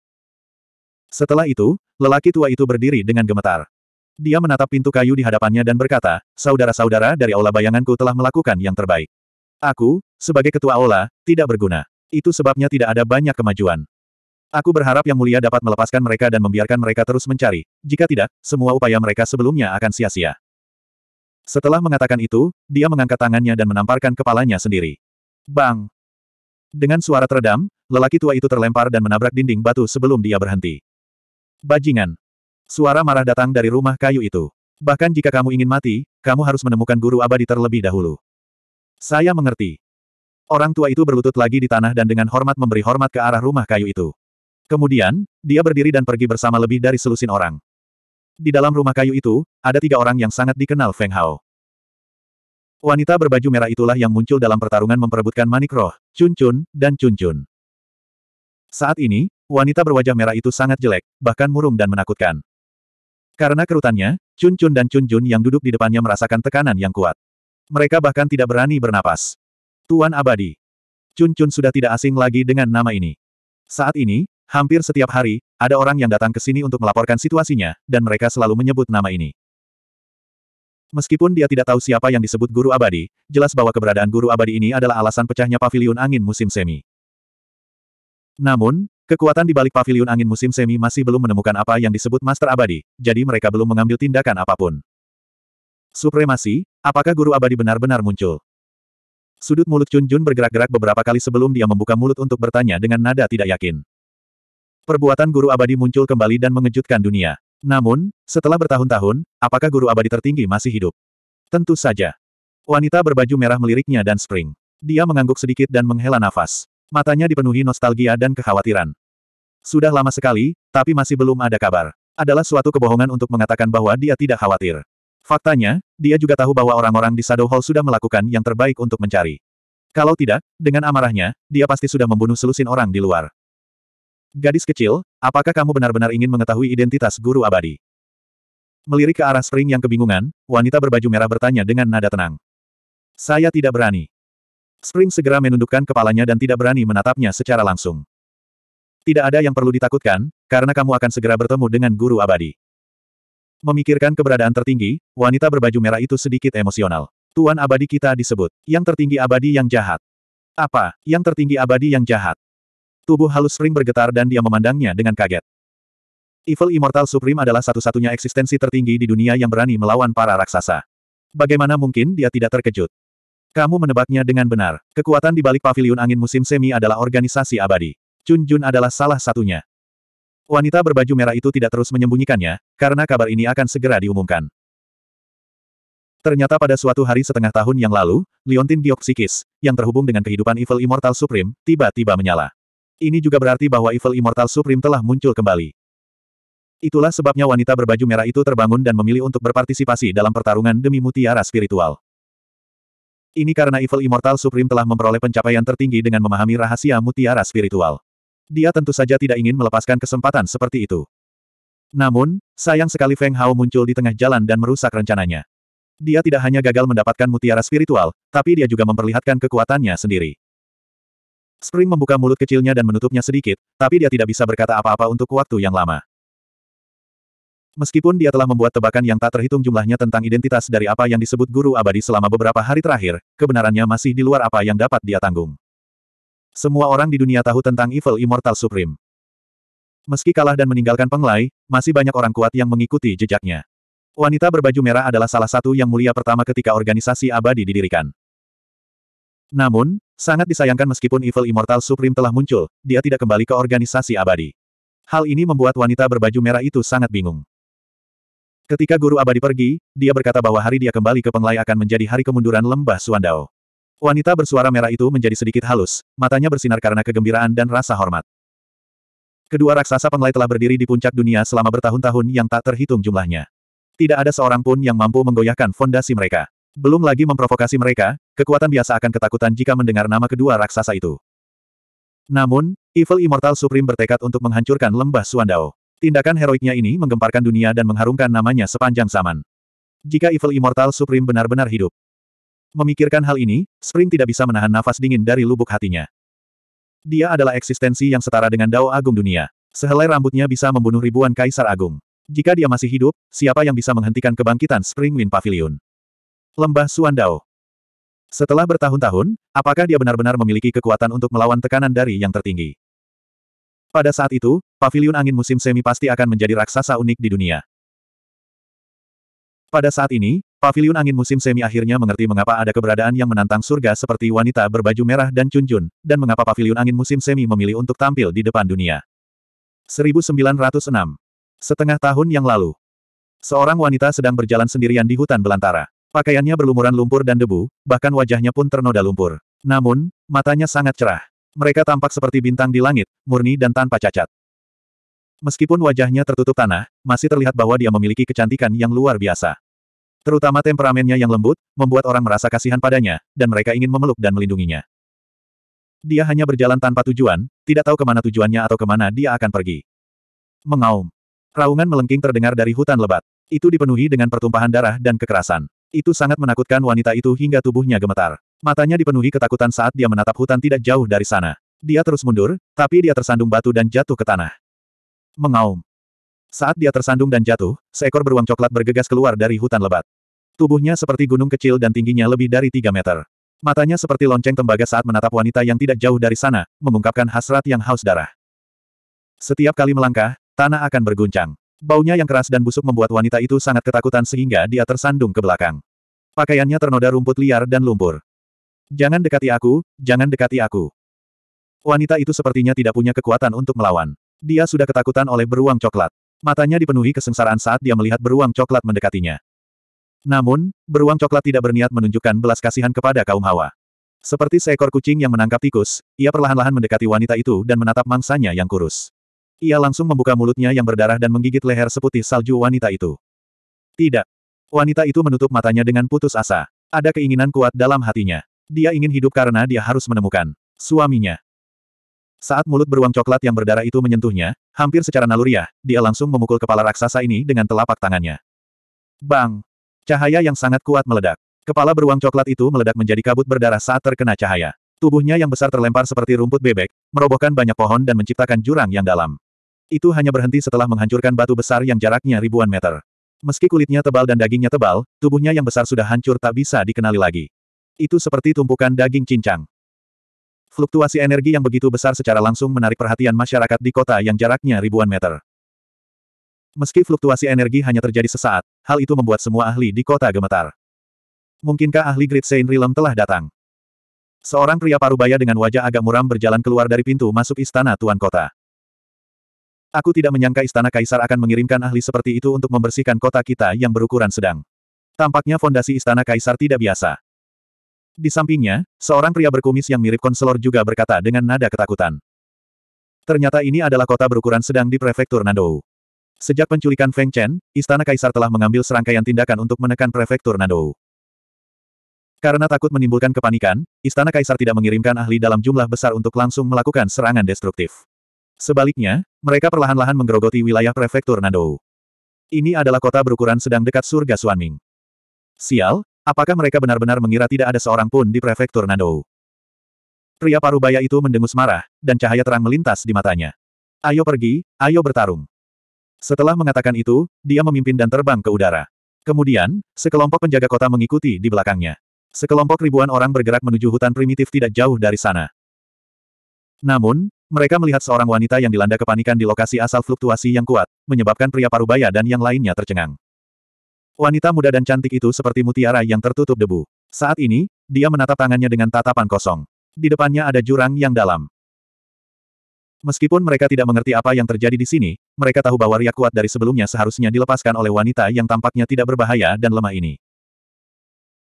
Speaker 1: Setelah itu, lelaki tua itu berdiri dengan gemetar. Dia menatap pintu kayu di hadapannya dan berkata, saudara-saudara dari aula bayanganku telah melakukan yang terbaik. Aku, sebagai ketua aula, tidak berguna. Itu sebabnya tidak ada banyak kemajuan. Aku berharap Yang Mulia dapat melepaskan mereka dan membiarkan mereka terus mencari. Jika tidak, semua upaya mereka sebelumnya akan sia-sia. Setelah mengatakan itu, dia mengangkat tangannya dan menamparkan kepalanya sendiri. Bang! Dengan suara teredam, lelaki tua itu terlempar dan menabrak dinding batu sebelum dia berhenti. Bajingan. Suara marah datang dari rumah kayu itu. Bahkan jika kamu ingin mati, kamu harus menemukan guru abadi terlebih dahulu. Saya mengerti. Orang tua itu berlutut lagi di tanah dan dengan hormat memberi hormat ke arah rumah kayu itu. Kemudian, dia berdiri dan pergi bersama lebih dari selusin orang. Di dalam rumah kayu itu, ada tiga orang yang sangat dikenal Feng Hao. Wanita berbaju merah itulah yang muncul dalam pertarungan memperebutkan manik roh, Chun Chun, dan Chun Chun. Saat ini, wanita berwajah merah itu sangat jelek, bahkan murung dan menakutkan. Karena kerutannya, Chun Chun dan Chun cun yang duduk di depannya merasakan tekanan yang kuat. Mereka bahkan tidak berani bernapas. Tuan Abadi. Chun Chun sudah tidak asing lagi dengan nama ini. Saat ini, hampir setiap hari, ada orang yang datang ke sini untuk melaporkan situasinya, dan mereka selalu menyebut nama ini. Meskipun dia tidak tahu siapa yang disebut guru abadi, jelas bahwa keberadaan guru abadi ini adalah alasan pecahnya pavilion angin musim semi. Namun, kekuatan di balik pavilion angin musim semi masih belum menemukan apa yang disebut master abadi, jadi mereka belum mengambil tindakan apapun. Supremasi, apakah guru abadi benar-benar muncul? Sudut mulut Chun Jun bergerak-gerak beberapa kali sebelum dia membuka mulut untuk bertanya dengan nada tidak yakin. Perbuatan guru abadi muncul kembali dan mengejutkan dunia. Namun, setelah bertahun-tahun, apakah guru abadi tertinggi masih hidup? Tentu saja. Wanita berbaju merah meliriknya dan Spring. Dia mengangguk sedikit dan menghela nafas. Matanya dipenuhi nostalgia dan kekhawatiran. Sudah lama sekali, tapi masih belum ada kabar. Adalah suatu kebohongan untuk mengatakan bahwa dia tidak khawatir. Faktanya, dia juga tahu bahwa orang-orang di Shadow Hall sudah melakukan yang terbaik untuk mencari. Kalau tidak, dengan amarahnya, dia pasti sudah membunuh selusin orang di luar. Gadis kecil, apakah kamu benar-benar ingin mengetahui identitas guru abadi? Melirik ke arah spring yang kebingungan, wanita berbaju merah bertanya dengan nada tenang. Saya tidak berani. Spring segera menundukkan kepalanya dan tidak berani menatapnya secara langsung. Tidak ada yang perlu ditakutkan, karena kamu akan segera bertemu dengan guru abadi. Memikirkan keberadaan tertinggi, wanita berbaju merah itu sedikit emosional. Tuan abadi kita disebut, yang tertinggi abadi yang jahat. Apa, yang tertinggi abadi yang jahat? Tubuh halus Ring bergetar dan dia memandangnya dengan kaget. Evil Immortal Supreme adalah satu-satunya eksistensi tertinggi di dunia yang berani melawan para raksasa. Bagaimana mungkin dia tidak terkejut? Kamu menebaknya dengan benar. Kekuatan di balik paviliun angin musim semi adalah organisasi abadi. Chun Jun adalah salah satunya. Wanita berbaju merah itu tidak terus menyembunyikannya, karena kabar ini akan segera diumumkan. Ternyata pada suatu hari setengah tahun yang lalu, liontin Dioksikis, yang terhubung dengan kehidupan Evil Immortal Supreme, tiba-tiba menyala. Ini juga berarti bahwa Evil Immortal Supreme telah muncul kembali. Itulah sebabnya wanita berbaju merah itu terbangun dan memilih untuk berpartisipasi dalam pertarungan demi mutiara spiritual. Ini karena Evil Immortal Supreme telah memperoleh pencapaian tertinggi dengan memahami rahasia mutiara spiritual. Dia tentu saja tidak ingin melepaskan kesempatan seperti itu. Namun, sayang sekali Feng Hao muncul di tengah jalan dan merusak rencananya. Dia tidak hanya gagal mendapatkan mutiara spiritual, tapi dia juga memperlihatkan kekuatannya sendiri. Spring membuka mulut kecilnya dan menutupnya sedikit, tapi dia tidak bisa berkata apa-apa untuk waktu yang lama. Meskipun dia telah membuat tebakan yang tak terhitung jumlahnya tentang identitas dari apa yang disebut guru abadi selama beberapa hari terakhir, kebenarannya masih di luar apa yang dapat dia tanggung. Semua orang di dunia tahu tentang Evil Immortal Supreme. Meski kalah dan meninggalkan penglai, masih banyak orang kuat yang mengikuti jejaknya. Wanita berbaju merah adalah salah satu yang mulia pertama ketika organisasi abadi didirikan. Namun, sangat disayangkan meskipun Evil Immortal Supreme telah muncul, dia tidak kembali ke organisasi abadi. Hal ini membuat wanita berbaju merah itu sangat bingung. Ketika guru abadi pergi, dia berkata bahwa hari dia kembali ke Penglai akan menjadi hari kemunduran lembah Suandao. Wanita bersuara merah itu menjadi sedikit halus, matanya bersinar karena kegembiraan dan rasa hormat. Kedua raksasa Penglai telah berdiri di puncak dunia selama bertahun-tahun yang tak terhitung jumlahnya. Tidak ada seorang pun yang mampu menggoyahkan fondasi mereka. Belum lagi memprovokasi mereka, kekuatan biasa akan ketakutan jika mendengar nama kedua raksasa itu. Namun, Evil Immortal Supreme bertekad untuk menghancurkan lembah Suandao. Tindakan heroiknya ini menggemparkan dunia dan mengharumkan namanya sepanjang zaman. Jika Evil Immortal Supreme benar-benar hidup. Memikirkan hal ini, Spring tidak bisa menahan nafas dingin dari lubuk hatinya. Dia adalah eksistensi yang setara dengan Dao Agung Dunia. Sehelai rambutnya bisa membunuh ribuan kaisar agung. Jika dia masih hidup, siapa yang bisa menghentikan kebangkitan Spring Wind Pavilion? Lembah Suandao. Setelah bertahun-tahun, apakah dia benar-benar memiliki kekuatan untuk melawan tekanan dari yang tertinggi? Pada saat itu, paviliun angin musim semi pasti akan menjadi raksasa unik di dunia. Pada saat ini, paviliun angin musim semi akhirnya mengerti mengapa ada keberadaan yang menantang surga seperti wanita berbaju merah dan Chunjun, dan mengapa paviliun angin musim semi memilih untuk tampil di depan dunia. 1906. Setengah tahun yang lalu. Seorang wanita sedang berjalan sendirian di hutan belantara. Pakaiannya berlumuran lumpur dan debu, bahkan wajahnya pun ternoda lumpur. Namun, matanya sangat cerah. Mereka tampak seperti bintang di langit, murni dan tanpa cacat. Meskipun wajahnya tertutup tanah, masih terlihat bahwa dia memiliki kecantikan yang luar biasa. Terutama temperamennya yang lembut, membuat orang merasa kasihan padanya, dan mereka ingin memeluk dan melindunginya. Dia hanya berjalan tanpa tujuan, tidak tahu kemana tujuannya atau kemana dia akan pergi. Mengaum. Raungan melengking terdengar dari hutan lebat. Itu dipenuhi dengan pertumpahan darah dan kekerasan. Itu sangat menakutkan wanita itu hingga tubuhnya gemetar. Matanya dipenuhi ketakutan saat dia menatap hutan tidak jauh dari sana. Dia terus mundur, tapi dia tersandung batu dan jatuh ke tanah. Mengaum. Saat dia tersandung dan jatuh, seekor beruang coklat bergegas keluar dari hutan lebat. Tubuhnya seperti gunung kecil dan tingginya lebih dari 3 meter. Matanya seperti lonceng tembaga saat menatap wanita yang tidak jauh dari sana, mengungkapkan hasrat yang haus darah. Setiap kali melangkah, tanah akan berguncang. Baunya yang keras dan busuk membuat wanita itu sangat ketakutan sehingga dia tersandung ke belakang. Pakaiannya ternoda rumput liar dan lumpur. Jangan dekati aku, jangan dekati aku. Wanita itu sepertinya tidak punya kekuatan untuk melawan. Dia sudah ketakutan oleh beruang coklat. Matanya dipenuhi kesengsaraan saat dia melihat beruang coklat mendekatinya. Namun, beruang coklat tidak berniat menunjukkan belas kasihan kepada kaum hawa. Seperti seekor kucing yang menangkap tikus, ia perlahan-lahan mendekati wanita itu dan menatap mangsanya yang kurus. Ia langsung membuka mulutnya yang berdarah dan menggigit leher seputih salju wanita itu. Tidak. Wanita itu menutup matanya dengan putus asa. Ada keinginan kuat dalam hatinya. Dia ingin hidup karena dia harus menemukan suaminya. Saat mulut beruang coklat yang berdarah itu menyentuhnya, hampir secara naluriah, dia langsung memukul kepala raksasa ini dengan telapak tangannya. Bang! Cahaya yang sangat kuat meledak. Kepala beruang coklat itu meledak menjadi kabut berdarah saat terkena cahaya. Tubuhnya yang besar terlempar seperti rumput bebek, merobohkan banyak pohon dan menciptakan jurang yang dalam. Itu hanya berhenti setelah menghancurkan batu besar yang jaraknya ribuan meter. Meski kulitnya tebal dan dagingnya tebal, tubuhnya yang besar sudah hancur tak bisa dikenali lagi. Itu seperti tumpukan daging cincang. Fluktuasi energi yang begitu besar secara langsung menarik perhatian masyarakat di kota yang jaraknya ribuan meter. Meski fluktuasi energi hanya terjadi sesaat, hal itu membuat semua ahli di kota gemetar. Mungkinkah ahli Great Saint Realm telah datang? Seorang pria parubaya dengan wajah agak muram berjalan keluar dari pintu masuk istana Tuan Kota. Aku tidak menyangka istana kaisar akan mengirimkan ahli seperti itu untuk membersihkan kota kita yang berukuran sedang. Tampaknya fondasi istana kaisar tidak biasa. Di sampingnya, seorang pria berkumis yang mirip konselor juga berkata dengan nada ketakutan. Ternyata ini adalah kota berukuran sedang di prefektur Nandou. Sejak penculikan Feng Chen, istana kaisar telah mengambil serangkaian tindakan untuk menekan prefektur Nandou. Karena takut menimbulkan kepanikan, istana kaisar tidak mengirimkan ahli dalam jumlah besar untuk langsung melakukan serangan destruktif. Sebaliknya, mereka perlahan-lahan menggerogoti wilayah prefektur Nandou. Ini adalah kota berukuran sedang dekat surga Suanming. Sial, apakah mereka benar-benar mengira tidak ada seorang pun di prefektur Nandou? Pria parubaya itu mendengus marah, dan cahaya terang melintas di matanya. Ayo pergi, ayo bertarung. Setelah mengatakan itu, dia memimpin dan terbang ke udara. Kemudian, sekelompok penjaga kota mengikuti di belakangnya. Sekelompok ribuan orang bergerak menuju hutan primitif tidak jauh dari sana. Namun, mereka melihat seorang wanita yang dilanda kepanikan di lokasi asal fluktuasi yang kuat, menyebabkan pria parubaya dan yang lainnya tercengang. Wanita muda dan cantik itu seperti mutiara yang tertutup debu. Saat ini, dia menatap tangannya dengan tatapan kosong. Di depannya ada jurang yang dalam. Meskipun mereka tidak mengerti apa yang terjadi di sini, mereka tahu bahwa riak kuat dari sebelumnya seharusnya dilepaskan oleh wanita yang tampaknya tidak berbahaya dan lemah ini.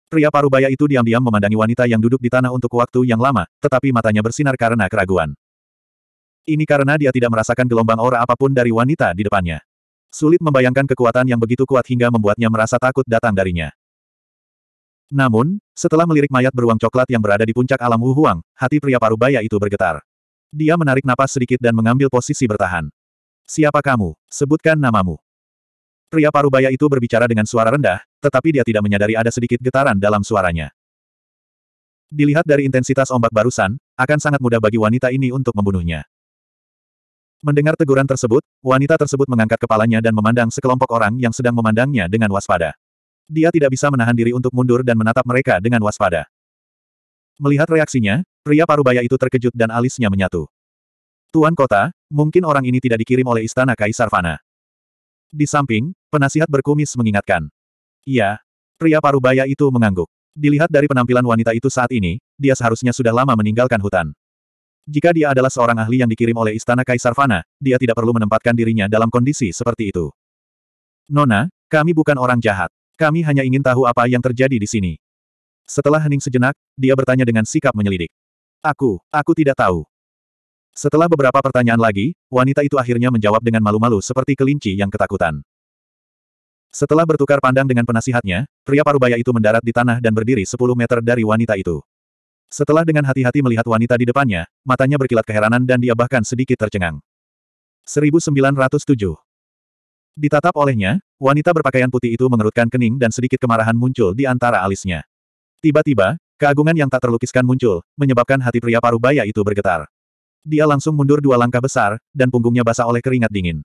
Speaker 1: Pria parubaya itu diam-diam memandangi wanita yang duduk di tanah untuk waktu yang lama, tetapi matanya bersinar karena keraguan. Ini karena dia tidak merasakan gelombang aura apapun dari wanita di depannya. Sulit membayangkan kekuatan yang begitu kuat hingga membuatnya merasa takut datang darinya. Namun, setelah melirik mayat beruang coklat yang berada di puncak alam Wuhuang, hati pria parubaya itu bergetar. Dia menarik napas sedikit dan mengambil posisi bertahan. Siapa kamu? Sebutkan namamu. Pria parubaya itu berbicara dengan suara rendah, tetapi dia tidak menyadari ada sedikit getaran dalam suaranya. Dilihat dari intensitas ombak barusan, akan sangat mudah bagi wanita ini untuk membunuhnya. Mendengar teguran tersebut, wanita tersebut mengangkat kepalanya dan memandang sekelompok orang yang sedang memandangnya dengan waspada. Dia tidak bisa menahan diri untuk mundur dan menatap mereka dengan waspada. Melihat reaksinya, pria parubaya itu terkejut dan alisnya menyatu. Tuan kota, mungkin orang ini tidak dikirim oleh istana Kaisar Fana. Di samping, penasihat berkumis mengingatkan. Iya, pria parubaya itu mengangguk. Dilihat dari penampilan wanita itu saat ini, dia seharusnya sudah lama meninggalkan hutan. Jika dia adalah seorang ahli yang dikirim oleh Istana Kaisar Fana, dia tidak perlu menempatkan dirinya dalam kondisi seperti itu. Nona, kami bukan orang jahat. Kami hanya ingin tahu apa yang terjadi di sini. Setelah hening sejenak, dia bertanya dengan sikap menyelidik. Aku, aku tidak tahu. Setelah beberapa pertanyaan lagi, wanita itu akhirnya menjawab dengan malu-malu seperti kelinci yang ketakutan. Setelah bertukar pandang dengan penasihatnya, pria parubaya itu mendarat di tanah dan berdiri 10 meter dari wanita itu. Setelah dengan hati-hati melihat wanita di depannya, matanya berkilat keheranan dan dia bahkan sedikit tercengang. 1907 Ditatap olehnya, wanita berpakaian putih itu mengerutkan kening dan sedikit kemarahan muncul di antara alisnya. Tiba-tiba, keagungan yang tak terlukiskan muncul, menyebabkan hati pria paruh baya itu bergetar. Dia langsung mundur dua langkah besar, dan punggungnya basah oleh keringat dingin.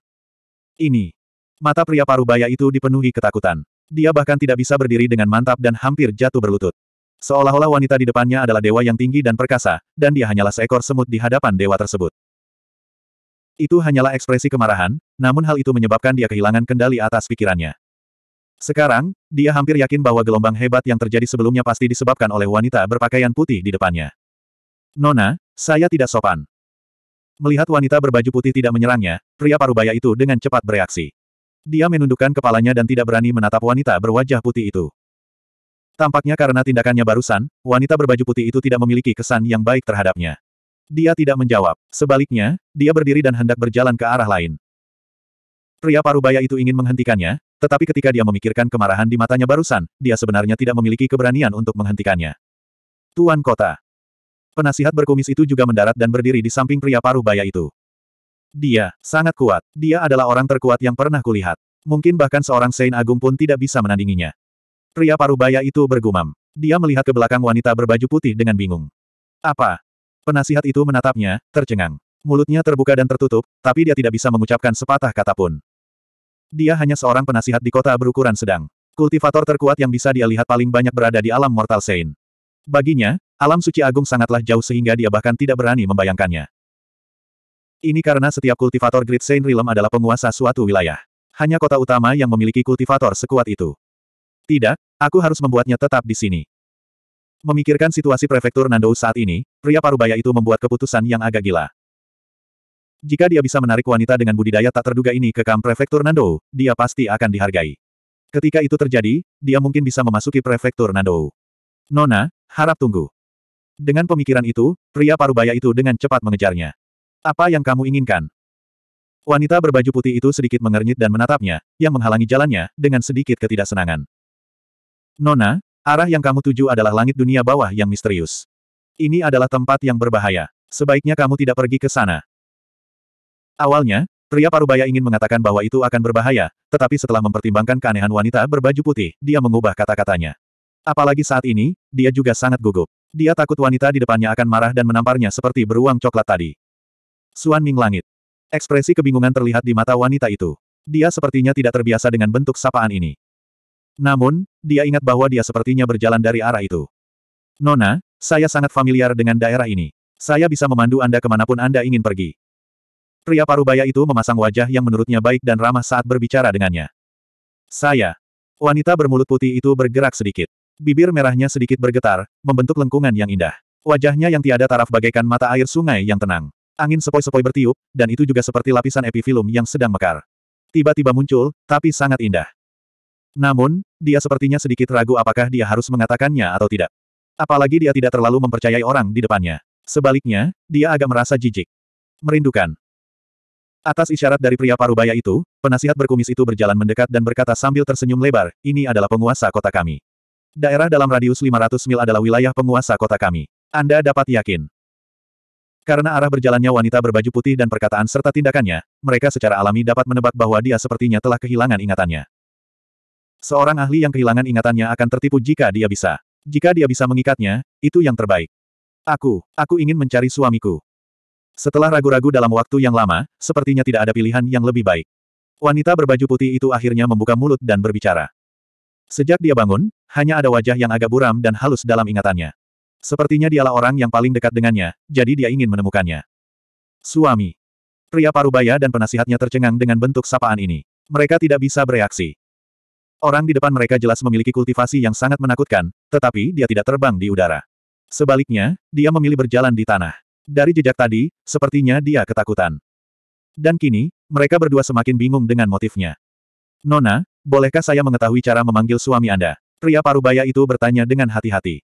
Speaker 1: Ini. Mata pria paruh baya itu dipenuhi ketakutan. Dia bahkan tidak bisa berdiri dengan mantap dan hampir jatuh berlutut. Seolah-olah wanita di depannya adalah dewa yang tinggi dan perkasa, dan dia hanyalah seekor semut di hadapan dewa tersebut. Itu hanyalah ekspresi kemarahan, namun hal itu menyebabkan dia kehilangan kendali atas pikirannya. Sekarang, dia hampir yakin bahwa gelombang hebat yang terjadi sebelumnya pasti disebabkan oleh wanita berpakaian putih di depannya. Nona, saya tidak sopan. Melihat wanita berbaju putih tidak menyerangnya, pria parubaya itu dengan cepat bereaksi. Dia menundukkan kepalanya dan tidak berani menatap wanita berwajah putih itu. Tampaknya karena tindakannya barusan, wanita berbaju putih itu tidak memiliki kesan yang baik terhadapnya. Dia tidak menjawab. Sebaliknya, dia berdiri dan hendak berjalan ke arah lain. Pria parubaya itu ingin menghentikannya, tetapi ketika dia memikirkan kemarahan di matanya barusan, dia sebenarnya tidak memiliki keberanian untuk menghentikannya. Tuan Kota. Penasihat berkumis itu juga mendarat dan berdiri di samping pria parubaya itu. Dia, sangat kuat. Dia adalah orang terkuat yang pernah kulihat. Mungkin bahkan seorang Sein Agung pun tidak bisa menandinginya. Pria parubaya itu bergumam. Dia melihat ke belakang wanita berbaju putih dengan bingung. Apa? Penasihat itu menatapnya, tercengang. Mulutnya terbuka dan tertutup, tapi dia tidak bisa mengucapkan sepatah kata pun. Dia hanya seorang penasihat di kota berukuran sedang. Kultivator terkuat yang bisa dia lihat paling banyak berada di alam Mortal Sein. Baginya, alam suci agung sangatlah jauh sehingga dia bahkan tidak berani membayangkannya. Ini karena setiap kultivator Great Saint Realm adalah penguasa suatu wilayah. Hanya kota utama yang memiliki kultivator sekuat itu. Tidak, Aku harus membuatnya tetap di sini. Memikirkan situasi prefektur Nandou saat ini, pria parubaya itu membuat keputusan yang agak gila. Jika dia bisa menarik wanita dengan budidaya tak terduga ini ke kamp prefektur Nandou, dia pasti akan dihargai. Ketika itu terjadi, dia mungkin bisa memasuki prefektur Nandou. Nona, harap tunggu. Dengan pemikiran itu, pria parubaya itu dengan cepat mengejarnya. Apa yang kamu inginkan? Wanita berbaju putih itu sedikit mengernyit dan menatapnya, yang menghalangi jalannya, dengan sedikit ketidaksenangan. Nona, arah yang kamu tuju adalah langit dunia bawah yang misterius. Ini adalah tempat yang berbahaya. Sebaiknya kamu tidak pergi ke sana. Awalnya, pria parubaya ingin mengatakan bahwa itu akan berbahaya, tetapi setelah mempertimbangkan keanehan wanita berbaju putih, dia mengubah kata-katanya. Apalagi saat ini, dia juga sangat gugup. Dia takut wanita di depannya akan marah dan menamparnya seperti beruang coklat tadi. Suan Ming Langit. Ekspresi kebingungan terlihat di mata wanita itu. Dia sepertinya tidak terbiasa dengan bentuk sapaan ini. Namun, dia ingat bahwa dia sepertinya berjalan dari arah itu. Nona, saya sangat familiar dengan daerah ini. Saya bisa memandu Anda kemanapun Anda ingin pergi. Pria parubaya itu memasang wajah yang menurutnya baik dan ramah saat berbicara dengannya. Saya. Wanita bermulut putih itu bergerak sedikit. Bibir merahnya sedikit bergetar, membentuk lengkungan yang indah. Wajahnya yang tiada taraf bagaikan mata air sungai yang tenang. Angin sepoi-sepoi bertiup, dan itu juga seperti lapisan epifilum yang sedang mekar. Tiba-tiba muncul, tapi sangat indah. Namun, dia sepertinya sedikit ragu apakah dia harus mengatakannya atau tidak. Apalagi dia tidak terlalu mempercayai orang di depannya. Sebaliknya, dia agak merasa jijik. Merindukan. Atas isyarat dari pria parubaya itu, penasihat berkumis itu berjalan mendekat dan berkata sambil tersenyum lebar, ini adalah penguasa kota kami. Daerah dalam radius 500 mil adalah wilayah penguasa kota kami. Anda dapat yakin. Karena arah berjalannya wanita berbaju putih dan perkataan serta tindakannya, mereka secara alami dapat menebak bahwa dia sepertinya telah kehilangan ingatannya. Seorang ahli yang kehilangan ingatannya akan tertipu jika dia bisa. Jika dia bisa mengikatnya, itu yang terbaik. Aku, aku ingin mencari suamiku. Setelah ragu-ragu dalam waktu yang lama, sepertinya tidak ada pilihan yang lebih baik. Wanita berbaju putih itu akhirnya membuka mulut dan berbicara. Sejak dia bangun, hanya ada wajah yang agak buram dan halus dalam ingatannya. Sepertinya dialah orang yang paling dekat dengannya, jadi dia ingin menemukannya. Suami. Pria parubaya dan penasihatnya tercengang dengan bentuk sapaan ini. Mereka tidak bisa bereaksi. Orang di depan mereka jelas memiliki kultivasi yang sangat menakutkan, tetapi dia tidak terbang di udara. Sebaliknya, dia memilih berjalan di tanah. Dari jejak tadi, sepertinya dia ketakutan. Dan kini, mereka berdua semakin bingung dengan motifnya. Nona, bolehkah saya mengetahui cara memanggil suami Anda? Pria parubaya itu bertanya dengan hati-hati.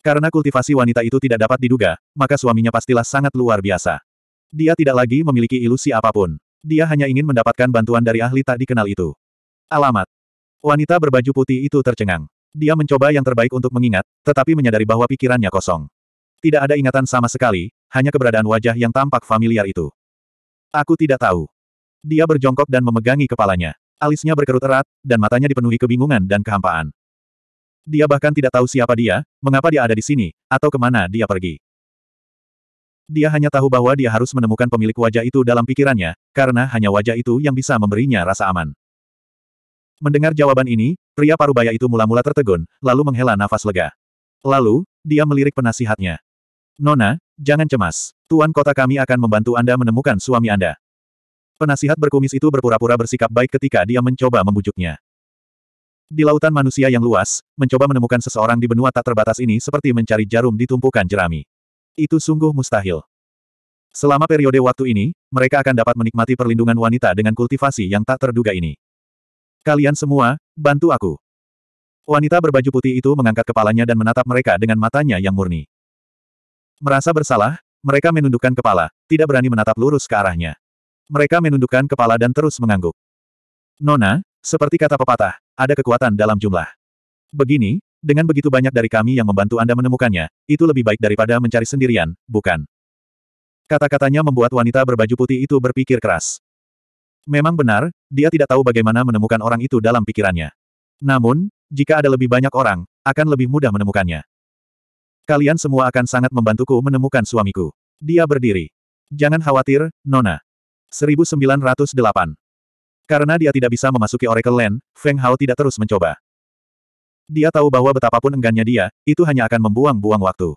Speaker 1: Karena kultivasi wanita itu tidak dapat diduga, maka suaminya pastilah sangat luar biasa. Dia tidak lagi memiliki ilusi apapun. Dia hanya ingin mendapatkan bantuan dari ahli tak dikenal itu. Alamat, Wanita berbaju putih itu tercengang. Dia mencoba yang terbaik untuk mengingat, tetapi menyadari bahwa pikirannya kosong. Tidak ada ingatan sama sekali, hanya keberadaan wajah yang tampak familiar itu. Aku tidak tahu. Dia berjongkok dan memegangi kepalanya. Alisnya berkerut erat, dan matanya dipenuhi kebingungan dan kehampaan. Dia bahkan tidak tahu siapa dia, mengapa dia ada di sini, atau kemana dia pergi. Dia hanya tahu bahwa dia harus menemukan pemilik wajah itu dalam pikirannya, karena hanya wajah itu yang bisa memberinya rasa aman. Mendengar jawaban ini, pria parubaya itu mula-mula tertegun, lalu menghela nafas lega. Lalu, dia melirik penasihatnya. Nona, jangan cemas. Tuan kota kami akan membantu Anda menemukan suami Anda. Penasihat berkumis itu berpura-pura bersikap baik ketika dia mencoba membujuknya. Di lautan manusia yang luas, mencoba menemukan seseorang di benua tak terbatas ini seperti mencari jarum di tumpukan jerami. Itu sungguh mustahil. Selama periode waktu ini, mereka akan dapat menikmati perlindungan wanita dengan kultivasi yang tak terduga ini. Kalian semua, bantu aku. Wanita berbaju putih itu mengangkat kepalanya dan menatap mereka dengan matanya yang murni. Merasa bersalah, mereka menundukkan kepala, tidak berani menatap lurus ke arahnya. Mereka menundukkan kepala dan terus mengangguk. Nona, seperti kata pepatah, ada kekuatan dalam jumlah. Begini, dengan begitu banyak dari kami yang membantu Anda menemukannya, itu lebih baik daripada mencari sendirian, bukan? Kata-katanya membuat wanita berbaju putih itu berpikir keras. Memang benar, dia tidak tahu bagaimana menemukan orang itu dalam pikirannya. Namun, jika ada lebih banyak orang, akan lebih mudah menemukannya. Kalian semua akan sangat membantuku menemukan suamiku. Dia berdiri. Jangan khawatir, Nona. 1908. Karena dia tidak bisa memasuki Oracle Land, Feng Hao tidak terus mencoba. Dia tahu bahwa betapapun enggannya dia, itu hanya akan membuang-buang waktu.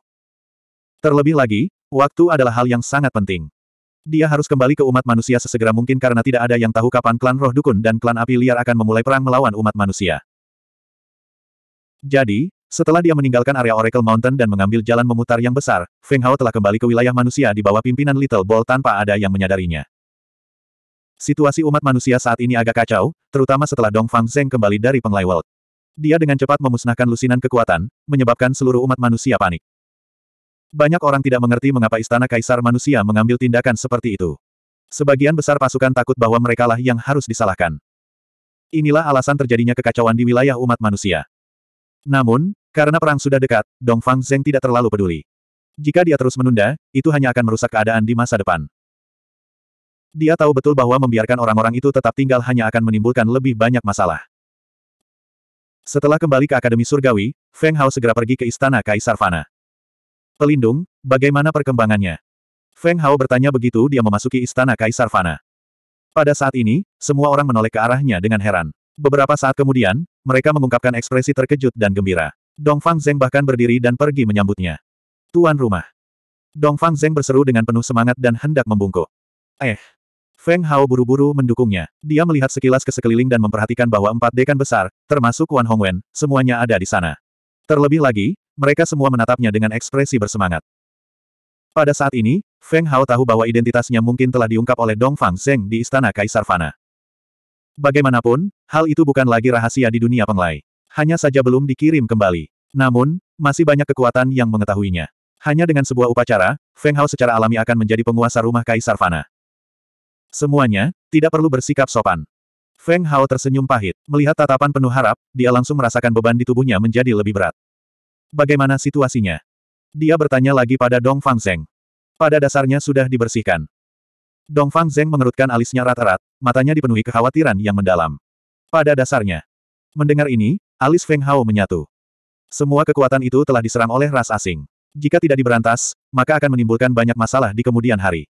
Speaker 1: Terlebih lagi, waktu adalah hal yang sangat penting. Dia harus kembali ke umat manusia sesegera mungkin karena tidak ada yang tahu kapan klan roh dukun dan klan api liar akan memulai perang melawan umat manusia. Jadi, setelah dia meninggalkan area Oracle Mountain dan mengambil jalan memutar yang besar, Feng Hao telah kembali ke wilayah manusia di bawah pimpinan Little Ball tanpa ada yang menyadarinya. Situasi umat manusia saat ini agak kacau, terutama setelah Dong Fang Zeng kembali dari Penglai World. Dia dengan cepat memusnahkan lusinan kekuatan, menyebabkan seluruh umat manusia panik. Banyak orang tidak mengerti mengapa istana kaisar manusia mengambil tindakan seperti itu. Sebagian besar pasukan takut bahwa merekalah yang harus disalahkan. Inilah alasan terjadinya kekacauan di wilayah umat manusia. Namun, karena perang sudah dekat, Dong Fang Zeng tidak terlalu peduli. Jika dia terus menunda, itu hanya akan merusak keadaan di masa depan. Dia tahu betul bahwa membiarkan orang-orang itu tetap tinggal hanya akan menimbulkan lebih banyak masalah. Setelah kembali ke Akademi Surgawi, Feng Hao segera pergi ke Istana Kaisar Fana. Pelindung, bagaimana perkembangannya? Feng Hao bertanya begitu dia memasuki istana Kaisar Fana. Pada saat ini, semua orang menoleh ke arahnya dengan heran. Beberapa saat kemudian, mereka mengungkapkan ekspresi terkejut dan gembira. Dong Fang Zeng bahkan berdiri dan pergi menyambutnya. Tuan rumah. Dong Fang Zeng berseru dengan penuh semangat dan hendak membungkuk. Eh. Feng Hao buru-buru mendukungnya. Dia melihat sekilas ke sekeliling dan memperhatikan bahwa empat dekan besar, termasuk Wan Hongwen, semuanya ada di sana. Terlebih lagi, mereka semua menatapnya dengan ekspresi bersemangat. Pada saat ini, Feng Hao tahu bahwa identitasnya mungkin telah diungkap oleh Dong Fang Zheng di Istana Kaisar Fana. Bagaimanapun, hal itu bukan lagi rahasia di dunia penglai. Hanya saja belum dikirim kembali. Namun, masih banyak kekuatan yang mengetahuinya. Hanya dengan sebuah upacara, Feng Hao secara alami akan menjadi penguasa rumah Kaisar Fana. Semuanya, tidak perlu bersikap sopan. Feng Hao tersenyum pahit. Melihat tatapan penuh harap, dia langsung merasakan beban di tubuhnya menjadi lebih berat. Bagaimana situasinya? Dia bertanya lagi pada Dong Fang Zeng. Pada dasarnya sudah dibersihkan. Dong Fang Zeng mengerutkan alisnya rata-rat, matanya dipenuhi kekhawatiran yang mendalam. Pada dasarnya. Mendengar ini, alis Feng Hao menyatu. Semua kekuatan itu telah diserang oleh ras asing. Jika tidak diberantas, maka akan menimbulkan banyak masalah di kemudian hari.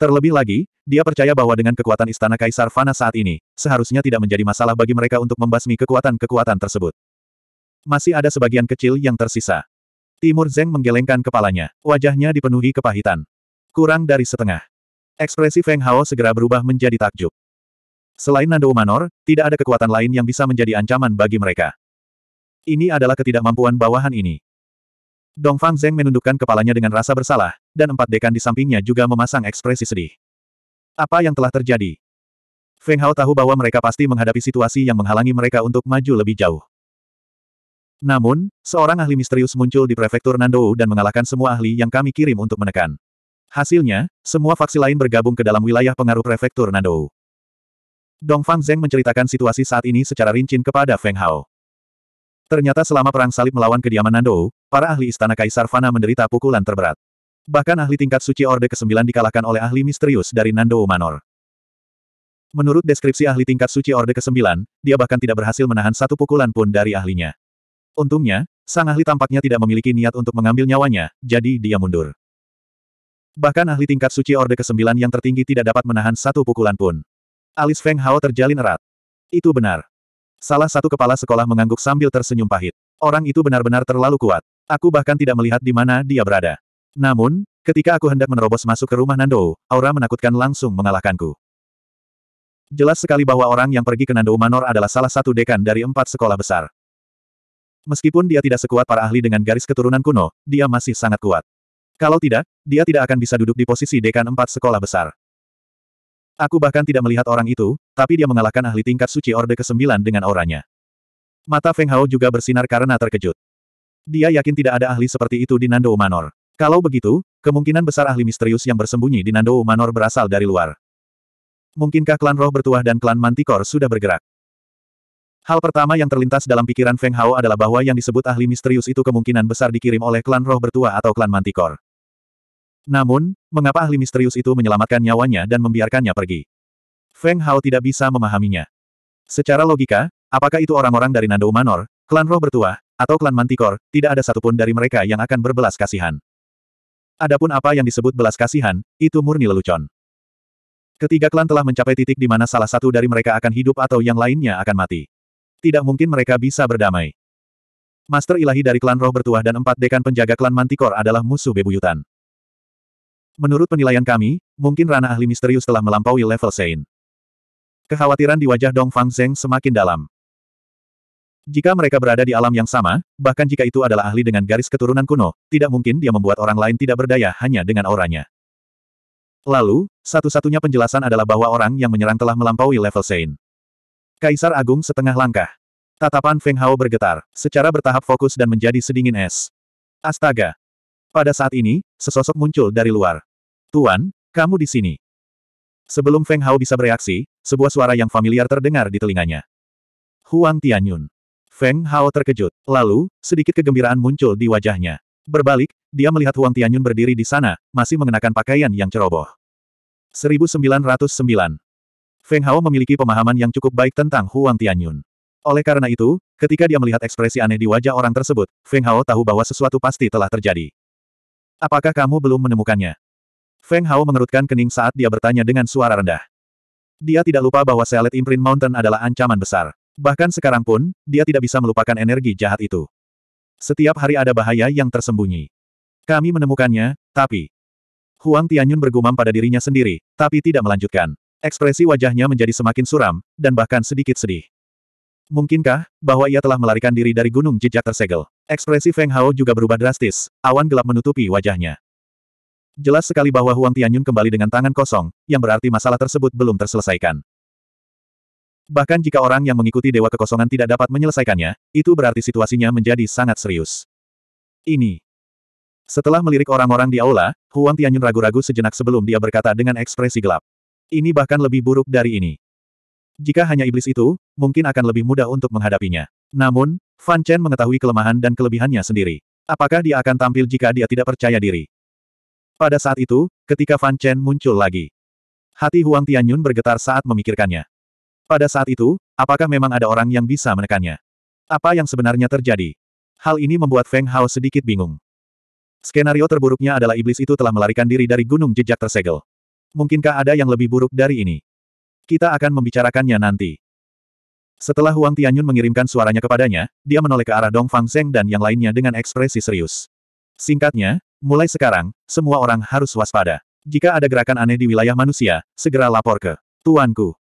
Speaker 1: Terlebih lagi, dia percaya bahwa dengan kekuatan Istana Kaisar Fana saat ini, seharusnya tidak menjadi masalah bagi mereka untuk membasmi kekuatan-kekuatan tersebut. Masih ada sebagian kecil yang tersisa. Timur Zeng menggelengkan kepalanya. Wajahnya dipenuhi kepahitan. Kurang dari setengah. Ekspresi Feng Hao segera berubah menjadi takjub. Selain Nando Manor, tidak ada kekuatan lain yang bisa menjadi ancaman bagi mereka. Ini adalah ketidakmampuan bawahan ini. Dong Fang Zeng menundukkan kepalanya dengan rasa bersalah, dan empat dekan di sampingnya juga memasang ekspresi sedih. Apa yang telah terjadi? Feng Hao tahu bahwa mereka pasti menghadapi situasi yang menghalangi mereka untuk maju lebih jauh. Namun, seorang ahli misterius muncul di prefektur Nandou dan mengalahkan semua ahli yang kami kirim untuk menekan. Hasilnya, semua faksi lain bergabung ke dalam wilayah pengaruh prefektur Nandou. Dongfang Zeng menceritakan situasi saat ini secara rinci kepada Feng Hao. Ternyata selama perang salib melawan kediaman Nandou, para ahli istana Kaisar Fana menderita pukulan terberat. Bahkan ahli tingkat suci Orde ke-9 dikalahkan oleh ahli misterius dari Nandou Manor. Menurut deskripsi ahli tingkat suci Orde ke-9, dia bahkan tidak berhasil menahan satu pukulan pun dari ahlinya. Untungnya, Sang ahli tampaknya tidak memiliki niat untuk mengambil nyawanya, jadi dia mundur. Bahkan ahli tingkat suci Orde ke-9 yang tertinggi tidak dapat menahan satu pukulan pun. Alis Feng Hao terjalin erat. Itu benar. Salah satu kepala sekolah mengangguk sambil tersenyum pahit. Orang itu benar-benar terlalu kuat. Aku bahkan tidak melihat di mana dia berada. Namun, ketika aku hendak menerobos masuk ke rumah Nando, aura menakutkan langsung mengalahkanku. Jelas sekali bahwa orang yang pergi ke Nando Manor adalah salah satu dekan dari empat sekolah besar. Meskipun dia tidak sekuat para ahli dengan garis keturunan kuno, dia masih sangat kuat. Kalau tidak, dia tidak akan bisa duduk di posisi dekan empat sekolah besar. Aku bahkan tidak melihat orang itu, tapi dia mengalahkan ahli tingkat suci Orde ke-9 dengan auranya. Mata Feng Hao juga bersinar karena terkejut. Dia yakin tidak ada ahli seperti itu di Nando Manor. Kalau begitu, kemungkinan besar ahli misterius yang bersembunyi di Nando Manor berasal dari luar. Mungkinkah klan roh bertuah dan klan mantikor sudah bergerak? Hal pertama yang terlintas dalam pikiran Feng Hao adalah bahwa yang disebut ahli misterius itu kemungkinan besar dikirim oleh klan roh bertua atau klan mantikor. Namun, mengapa ahli misterius itu menyelamatkan nyawanya dan membiarkannya pergi? Feng Hao tidak bisa memahaminya. Secara logika, apakah itu orang-orang dari Nando Manor, klan roh bertua, atau klan mantikor, tidak ada satupun dari mereka yang akan berbelas kasihan. Adapun apa yang disebut belas kasihan, itu murni lelucon. Ketiga klan telah mencapai titik di mana salah satu dari mereka akan hidup atau yang lainnya akan mati. Tidak mungkin mereka bisa berdamai. Master ilahi dari klan roh bertuah dan empat dekan penjaga klan Mantikor adalah musuh bebuyutan. Menurut penilaian kami, mungkin ranah ahli misterius telah melampaui level Sein. Kekhawatiran di wajah Dong Fang Zeng semakin dalam. Jika mereka berada di alam yang sama, bahkan jika itu adalah ahli dengan garis keturunan kuno, tidak mungkin dia membuat orang lain tidak berdaya hanya dengan auranya. Lalu, satu-satunya penjelasan adalah bahwa orang yang menyerang telah melampaui level Sein. Kaisar Agung setengah langkah. Tatapan Feng Hao bergetar, secara bertahap fokus dan menjadi sedingin es. Astaga! Pada saat ini, sesosok muncul dari luar. Tuan, kamu di sini. Sebelum Feng Hao bisa bereaksi, sebuah suara yang familiar terdengar di telinganya. Huang Tianyun. Feng Hao terkejut. Lalu, sedikit kegembiraan muncul di wajahnya. Berbalik, dia melihat Huang Tianyun berdiri di sana, masih mengenakan pakaian yang ceroboh. 1909 Feng Hao memiliki pemahaman yang cukup baik tentang Huang Tianyun. Oleh karena itu, ketika dia melihat ekspresi aneh di wajah orang tersebut, Feng Hao tahu bahwa sesuatu pasti telah terjadi. Apakah kamu belum menemukannya? Feng Hao mengerutkan kening saat dia bertanya dengan suara rendah. Dia tidak lupa bahwa Selet Imprint Mountain adalah ancaman besar. Bahkan sekarang pun, dia tidak bisa melupakan energi jahat itu. Setiap hari ada bahaya yang tersembunyi. Kami menemukannya, tapi... Huang Tianyun bergumam pada dirinya sendiri, tapi tidak melanjutkan. Ekspresi wajahnya menjadi semakin suram, dan bahkan sedikit sedih. Mungkinkah, bahwa ia telah melarikan diri dari gunung jejak tersegel? Ekspresi Feng Hao juga berubah drastis, awan gelap menutupi wajahnya. Jelas sekali bahwa Huang Tianyun kembali dengan tangan kosong, yang berarti masalah tersebut belum terselesaikan. Bahkan jika orang yang mengikuti Dewa Kekosongan tidak dapat menyelesaikannya, itu berarti situasinya menjadi sangat serius. Ini. Setelah melirik orang-orang di aula, Huang Tianyun ragu-ragu sejenak sebelum dia berkata dengan ekspresi gelap. Ini bahkan lebih buruk dari ini. Jika hanya iblis itu, mungkin akan lebih mudah untuk menghadapinya. Namun, Fan Chen mengetahui kelemahan dan kelebihannya sendiri. Apakah dia akan tampil jika dia tidak percaya diri? Pada saat itu, ketika Fan Chen muncul lagi, hati Huang Tianyun bergetar saat memikirkannya. Pada saat itu, apakah memang ada orang yang bisa menekannya? Apa yang sebenarnya terjadi? Hal ini membuat Feng Hao sedikit bingung. Skenario terburuknya adalah iblis itu telah melarikan diri dari gunung jejak tersegel. Mungkinkah ada yang lebih buruk dari ini? Kita akan membicarakannya nanti. Setelah Huang Tianyun mengirimkan suaranya kepadanya, dia menoleh ke arah Dong Fang Zeng dan yang lainnya dengan ekspresi serius. Singkatnya, mulai sekarang, semua orang harus waspada. Jika ada gerakan aneh di wilayah manusia, segera lapor ke Tuanku.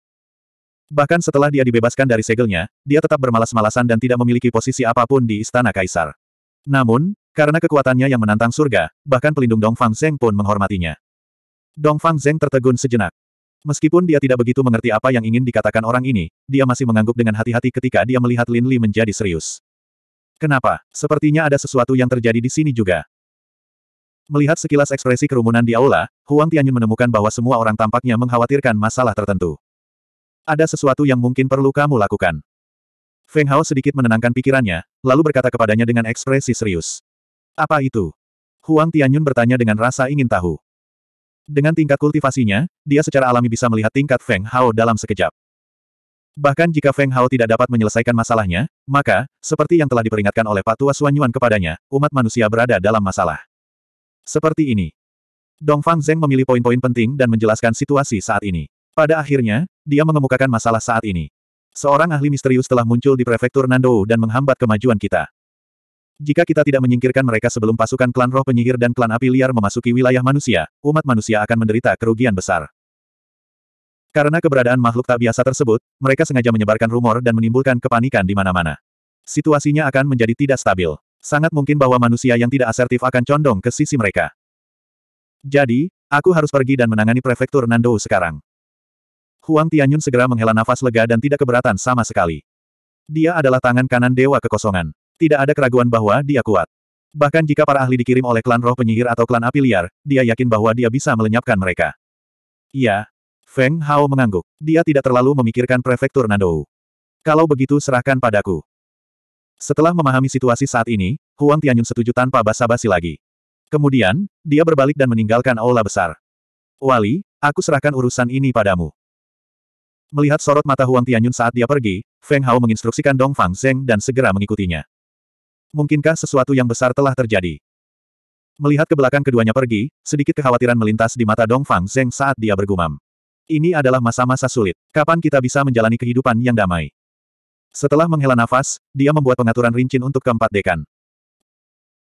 Speaker 1: Bahkan setelah dia dibebaskan dari segelnya, dia tetap bermalas-malasan dan tidak memiliki posisi apapun di Istana Kaisar. Namun, karena kekuatannya yang menantang surga, bahkan pelindung Dong Fang Zeng pun menghormatinya. Dongfang Zeng tertegun sejenak. Meskipun dia tidak begitu mengerti apa yang ingin dikatakan orang ini, dia masih mengangguk dengan hati-hati ketika dia melihat Lin Li menjadi serius. Kenapa? Sepertinya ada sesuatu yang terjadi di sini juga. Melihat sekilas ekspresi kerumunan di aula, Huang Tianyun menemukan bahwa semua orang tampaknya mengkhawatirkan masalah tertentu. Ada sesuatu yang mungkin perlu kamu lakukan. Feng Hao sedikit menenangkan pikirannya, lalu berkata kepadanya dengan ekspresi serius. Apa itu? Huang Tianyun bertanya dengan rasa ingin tahu. Dengan tingkat kultivasinya, dia secara alami bisa melihat tingkat Feng Hao dalam sekejap. Bahkan jika Feng Hao tidak dapat menyelesaikan masalahnya, maka, seperti yang telah diperingatkan oleh Patua Yuan kepadanya, umat manusia berada dalam masalah. Seperti ini. Dong Fang Zeng memilih poin-poin penting dan menjelaskan situasi saat ini. Pada akhirnya, dia mengemukakan masalah saat ini. Seorang ahli misterius telah muncul di prefektur Nandou dan menghambat kemajuan kita. Jika kita tidak menyingkirkan mereka sebelum pasukan klan roh penyihir dan klan api liar memasuki wilayah manusia, umat manusia akan menderita kerugian besar. Karena keberadaan makhluk tak biasa tersebut, mereka sengaja menyebarkan rumor dan menimbulkan kepanikan di mana-mana. Situasinya akan menjadi tidak stabil. Sangat mungkin bahwa manusia yang tidak asertif akan condong ke sisi mereka. Jadi, aku harus pergi dan menangani prefektur Nandou sekarang. Huang Tianyun segera menghela nafas lega dan tidak keberatan sama sekali. Dia adalah tangan kanan Dewa Kekosongan. Tidak ada keraguan bahwa dia kuat. Bahkan jika para ahli dikirim oleh klan roh penyihir atau klan api liar, dia yakin bahwa dia bisa melenyapkan mereka. Iya. Feng Hao mengangguk. Dia tidak terlalu memikirkan prefektur Nandou. Kalau begitu serahkan padaku. Setelah memahami situasi saat ini, Huang Tianyun setuju tanpa basa-basi lagi. Kemudian, dia berbalik dan meninggalkan aula besar. Wali, aku serahkan urusan ini padamu. Melihat sorot mata Huang Tianyun saat dia pergi, Feng Hao menginstruksikan Dong Fang Zeng dan segera mengikutinya. Mungkinkah sesuatu yang besar telah terjadi? Melihat ke belakang keduanya pergi, sedikit kekhawatiran melintas di mata Dong Fang Zeng saat dia bergumam. Ini adalah masa-masa sulit. Kapan kita bisa menjalani kehidupan yang damai? Setelah menghela nafas, dia membuat pengaturan rincin untuk keempat dekan.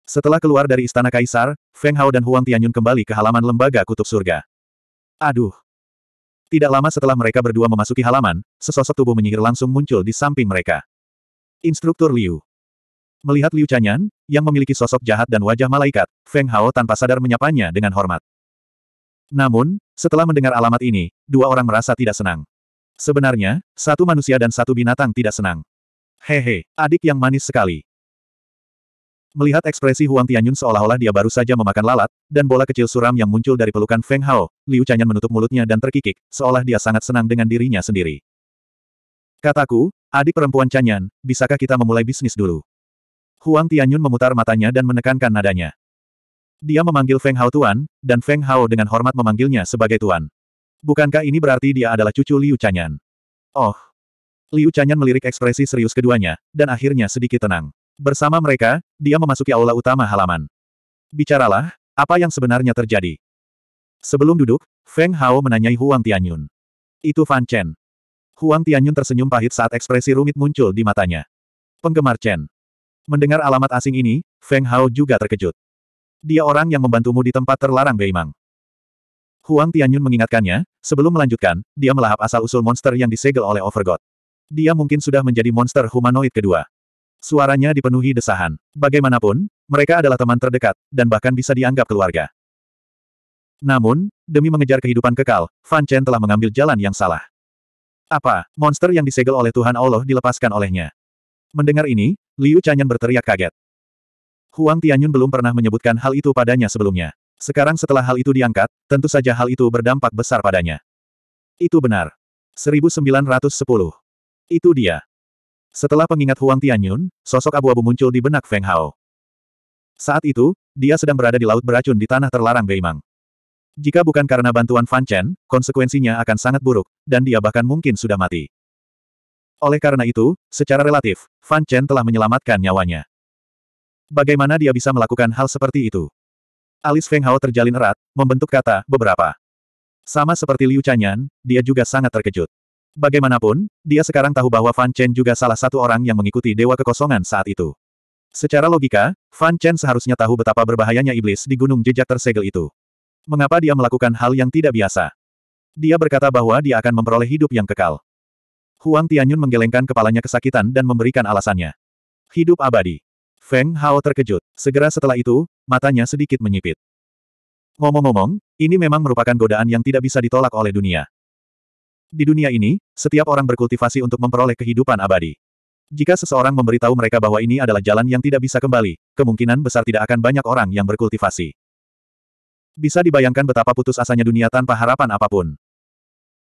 Speaker 1: Setelah keluar dari Istana Kaisar, Feng Hao dan Huang Tianyun kembali ke halaman Lembaga Kutub Surga. Aduh! Tidak lama setelah mereka berdua memasuki halaman, sesosok tubuh menyihir langsung muncul di samping mereka. Instruktur Liu. Melihat Liu Chanyan, yang memiliki sosok jahat dan wajah malaikat, Feng Hao tanpa sadar menyapanya dengan hormat. Namun, setelah mendengar alamat ini, dua orang merasa tidak senang. Sebenarnya, satu manusia dan satu binatang tidak senang. Hehe, adik yang manis sekali. Melihat ekspresi Huang Tianyun seolah-olah dia baru saja memakan lalat, dan bola kecil suram yang muncul dari pelukan Feng Hao, Liu Chanyan menutup mulutnya dan terkikik, seolah dia sangat senang dengan dirinya sendiri. Kataku, adik perempuan Chanyan, bisakah kita memulai bisnis dulu? Huang Tianyun memutar matanya dan menekankan nadanya. Dia memanggil Feng Hao Tuan, dan Feng Hao dengan hormat memanggilnya sebagai Tuan. Bukankah ini berarti dia adalah cucu Liu Chanyan? Oh. Liu Chanyan melirik ekspresi serius keduanya, dan akhirnya sedikit tenang. Bersama mereka, dia memasuki aula utama halaman. Bicaralah, apa yang sebenarnya terjadi? Sebelum duduk, Feng Hao menanyai Huang Tianyun. Itu Fan Chen. Huang Tianyun tersenyum pahit saat ekspresi rumit muncul di matanya. Penggemar Chen. Mendengar alamat asing ini, Feng Hao juga terkejut. Dia orang yang membantumu di tempat terlarang Beimang. Huang Tianyun mengingatkannya, sebelum melanjutkan, dia melahap asal-usul monster yang disegel oleh Overgod. Dia mungkin sudah menjadi monster humanoid kedua. Suaranya dipenuhi desahan. Bagaimanapun, mereka adalah teman terdekat, dan bahkan bisa dianggap keluarga. Namun, demi mengejar kehidupan kekal, Fan Chen telah mengambil jalan yang salah. Apa, monster yang disegel oleh Tuhan Allah dilepaskan olehnya? Mendengar ini, Liu Chanyan berteriak kaget. Huang Tianyun belum pernah menyebutkan hal itu padanya sebelumnya. Sekarang setelah hal itu diangkat, tentu saja hal itu berdampak besar padanya. Itu benar. 1910. Itu dia. Setelah pengingat Huang Tianyun, sosok abu-abu muncul di benak Feng Hao. Saat itu, dia sedang berada di laut beracun di tanah terlarang Beimang. Jika bukan karena bantuan Fan Chen, konsekuensinya akan sangat buruk, dan dia bahkan mungkin sudah mati. Oleh karena itu, secara relatif, Fan Chen telah menyelamatkan nyawanya. Bagaimana dia bisa melakukan hal seperti itu? Alis Feng Hao terjalin erat, membentuk kata, beberapa. Sama seperti Liu Chanyan, dia juga sangat terkejut. Bagaimanapun, dia sekarang tahu bahwa Fan Chen juga salah satu orang yang mengikuti Dewa Kekosongan saat itu. Secara logika, Fan Chen seharusnya tahu betapa berbahayanya iblis di gunung jejak tersegel itu. Mengapa dia melakukan hal yang tidak biasa? Dia berkata bahwa dia akan memperoleh hidup yang kekal. Huang Tianyun menggelengkan kepalanya kesakitan dan memberikan alasannya. Hidup abadi. Feng Hao terkejut. Segera setelah itu, matanya sedikit menyipit. Ngomong-ngomong, ini memang merupakan godaan yang tidak bisa ditolak oleh dunia. Di dunia ini, setiap orang berkultivasi untuk memperoleh kehidupan abadi. Jika seseorang memberitahu mereka bahwa ini adalah jalan yang tidak bisa kembali, kemungkinan besar tidak akan banyak orang yang berkultivasi. Bisa dibayangkan betapa putus asanya dunia tanpa harapan apapun.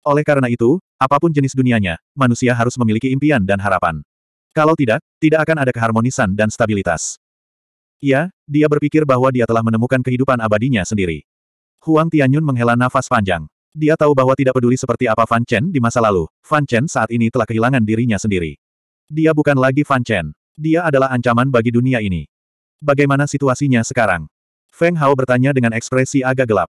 Speaker 1: Oleh karena itu, apapun jenis dunianya, manusia harus memiliki impian dan harapan. Kalau tidak, tidak akan ada keharmonisan dan stabilitas. Ya, dia berpikir bahwa dia telah menemukan kehidupan abadinya sendiri. Huang Tianyun menghela nafas panjang. Dia tahu bahwa tidak peduli seperti apa Fan Chen di masa lalu, Fan Chen saat ini telah kehilangan dirinya sendiri. Dia bukan lagi Fan Chen. Dia adalah ancaman bagi dunia ini. Bagaimana situasinya sekarang? Feng Hao bertanya dengan ekspresi agak gelap.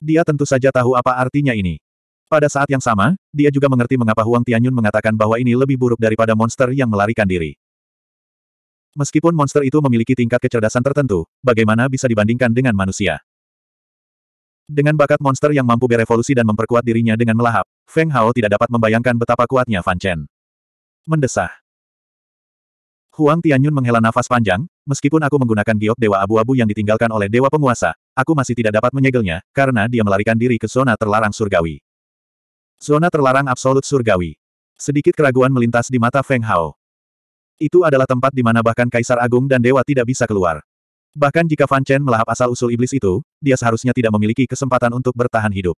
Speaker 1: Dia tentu saja tahu apa artinya ini. Pada saat yang sama, dia juga mengerti mengapa Huang Tianyun mengatakan bahwa ini lebih buruk daripada monster yang melarikan diri. Meskipun monster itu memiliki tingkat kecerdasan tertentu, bagaimana bisa dibandingkan dengan manusia? Dengan bakat monster yang mampu berevolusi dan memperkuat dirinya dengan melahap, Feng Hao tidak dapat membayangkan betapa kuatnya Fan Chen. Mendesah. Huang Tianyun menghela nafas panjang, meskipun aku menggunakan giok dewa abu-abu yang ditinggalkan oleh dewa penguasa, aku masih tidak dapat menyegelnya, karena dia melarikan diri ke zona terlarang surgawi. Zona terlarang absolut surgawi. Sedikit keraguan melintas di mata Feng Hao. Itu adalah tempat di mana bahkan Kaisar Agung dan Dewa tidak bisa keluar. Bahkan jika Fan Chen melahap asal-usul iblis itu, dia seharusnya tidak memiliki kesempatan untuk bertahan hidup.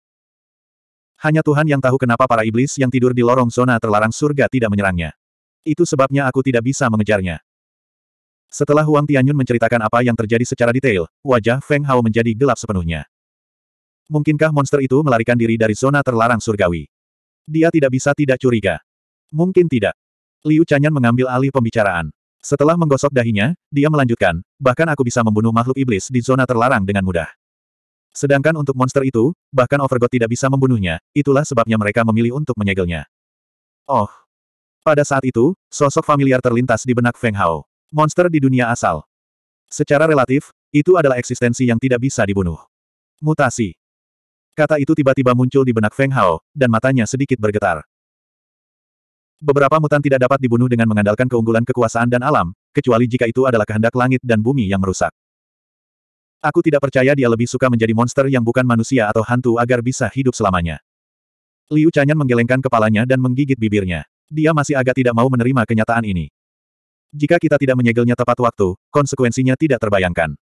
Speaker 1: Hanya Tuhan yang tahu kenapa para iblis yang tidur di lorong zona terlarang surga tidak menyerangnya. Itu sebabnya aku tidak bisa mengejarnya. Setelah Huang Tianyun menceritakan apa yang terjadi secara detail, wajah Feng Hao menjadi gelap sepenuhnya. Mungkinkah monster itu melarikan diri dari zona terlarang surgawi? Dia tidak bisa tidak curiga. Mungkin tidak. Liu Chanyan mengambil alih pembicaraan. Setelah menggosok dahinya, dia melanjutkan, bahkan aku bisa membunuh makhluk iblis di zona terlarang dengan mudah. Sedangkan untuk monster itu, bahkan Overgod tidak bisa membunuhnya, itulah sebabnya mereka memilih untuk menyegelnya. Oh. Pada saat itu, sosok familiar terlintas di benak Feng Hao. Monster di dunia asal. Secara relatif, itu adalah eksistensi yang tidak bisa dibunuh. Mutasi. Kata itu tiba-tiba muncul di benak Feng Hao, dan matanya sedikit bergetar. Beberapa mutan tidak dapat dibunuh dengan mengandalkan keunggulan kekuasaan dan alam, kecuali jika itu adalah kehendak langit dan bumi yang merusak. Aku tidak percaya dia lebih suka menjadi monster yang bukan manusia atau hantu agar bisa hidup selamanya. Liu Chanyan menggelengkan kepalanya dan menggigit bibirnya. Dia masih agak tidak mau menerima kenyataan ini. Jika kita tidak menyegelnya tepat waktu, konsekuensinya tidak terbayangkan.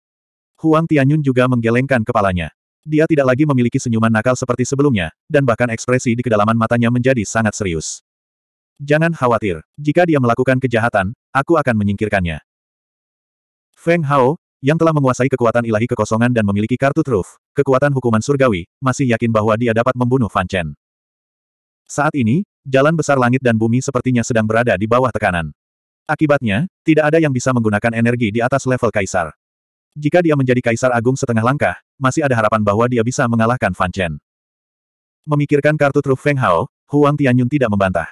Speaker 1: Huang Tianyun juga menggelengkan kepalanya. Dia tidak lagi memiliki senyuman nakal seperti sebelumnya, dan bahkan ekspresi di kedalaman matanya menjadi sangat serius. Jangan khawatir, jika dia melakukan kejahatan, aku akan menyingkirkannya. Feng Hao, yang telah menguasai kekuatan ilahi kekosongan dan memiliki kartu truf, kekuatan hukuman surgawi, masih yakin bahwa dia dapat membunuh Fan Chen. Saat ini, jalan besar langit dan bumi sepertinya sedang berada di bawah tekanan. Akibatnya, tidak ada yang bisa menggunakan energi di atas level kaisar. Jika dia menjadi kaisar agung setengah langkah, masih ada harapan bahwa dia bisa mengalahkan Fan Chen. Memikirkan kartu truf Feng Hao, Huang Tianyun tidak membantah.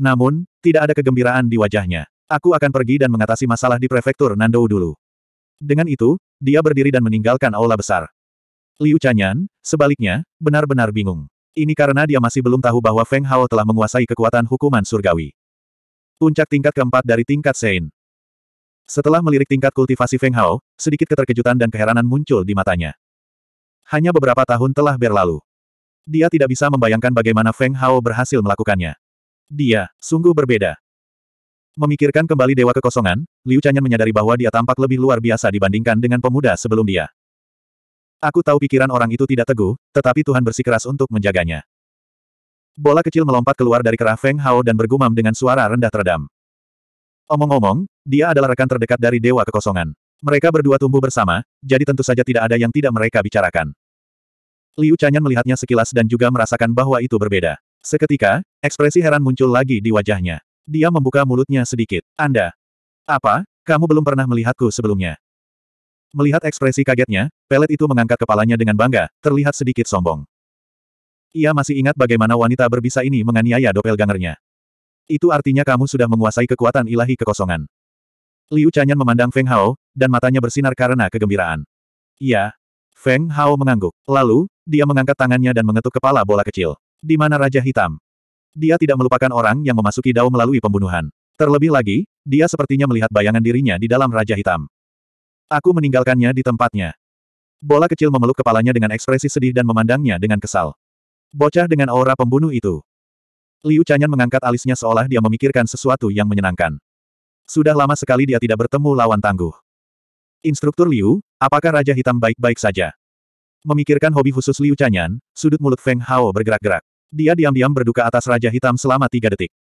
Speaker 1: Namun, tidak ada kegembiraan di wajahnya. Aku akan pergi dan mengatasi masalah di prefektur Nandou dulu. Dengan itu, dia berdiri dan meninggalkan aula besar. Liu Chanyan, sebaliknya, benar-benar bingung. Ini karena dia masih belum tahu bahwa Feng Hao telah menguasai kekuatan hukuman surgawi. Puncak tingkat keempat dari tingkat Sein. Setelah melirik tingkat kultivasi Feng Hao, sedikit keterkejutan dan keheranan muncul di matanya. Hanya beberapa tahun telah berlalu. Dia tidak bisa membayangkan bagaimana Feng Hao berhasil melakukannya. Dia, sungguh berbeda. Memikirkan kembali Dewa Kekosongan, Liu Chanyan menyadari bahwa dia tampak lebih luar biasa dibandingkan dengan pemuda sebelum dia. Aku tahu pikiran orang itu tidak teguh, tetapi Tuhan bersikeras untuk menjaganya. Bola kecil melompat keluar dari kerah Feng Hao dan bergumam dengan suara rendah teredam. Omong-omong, dia adalah rekan terdekat dari Dewa Kekosongan. Mereka berdua tumbuh bersama, jadi tentu saja tidak ada yang tidak mereka bicarakan. Liu Chanyan melihatnya sekilas dan juga merasakan bahwa itu berbeda. Seketika, ekspresi heran muncul lagi di wajahnya. Dia membuka mulutnya sedikit. Anda. Apa? Kamu belum pernah melihatku sebelumnya. Melihat ekspresi kagetnya, pelet itu mengangkat kepalanya dengan bangga, terlihat sedikit sombong. Ia masih ingat bagaimana wanita berbisa ini menganiaya doppelgangernya. Itu artinya kamu sudah menguasai kekuatan ilahi kekosongan. Liu Chanyan memandang Feng Hao, dan matanya bersinar karena kegembiraan. Iya. Feng Hao mengangguk. Lalu, dia mengangkat tangannya dan mengetuk kepala bola kecil. Di mana Raja Hitam? Dia tidak melupakan orang yang memasuki Dao melalui pembunuhan. Terlebih lagi, dia sepertinya melihat bayangan dirinya di dalam Raja Hitam. Aku meninggalkannya di tempatnya. Bola kecil memeluk kepalanya dengan ekspresi sedih dan memandangnya dengan kesal. Bocah dengan aura pembunuh itu. Liu Chanyan mengangkat alisnya seolah dia memikirkan sesuatu yang menyenangkan. Sudah lama sekali dia tidak bertemu lawan tangguh. Instruktur Liu, apakah Raja Hitam baik-baik saja? Memikirkan hobi khusus Liu Chanyan, sudut mulut Feng Hao bergerak-gerak. Dia diam-diam berduka atas Raja Hitam selama tiga detik.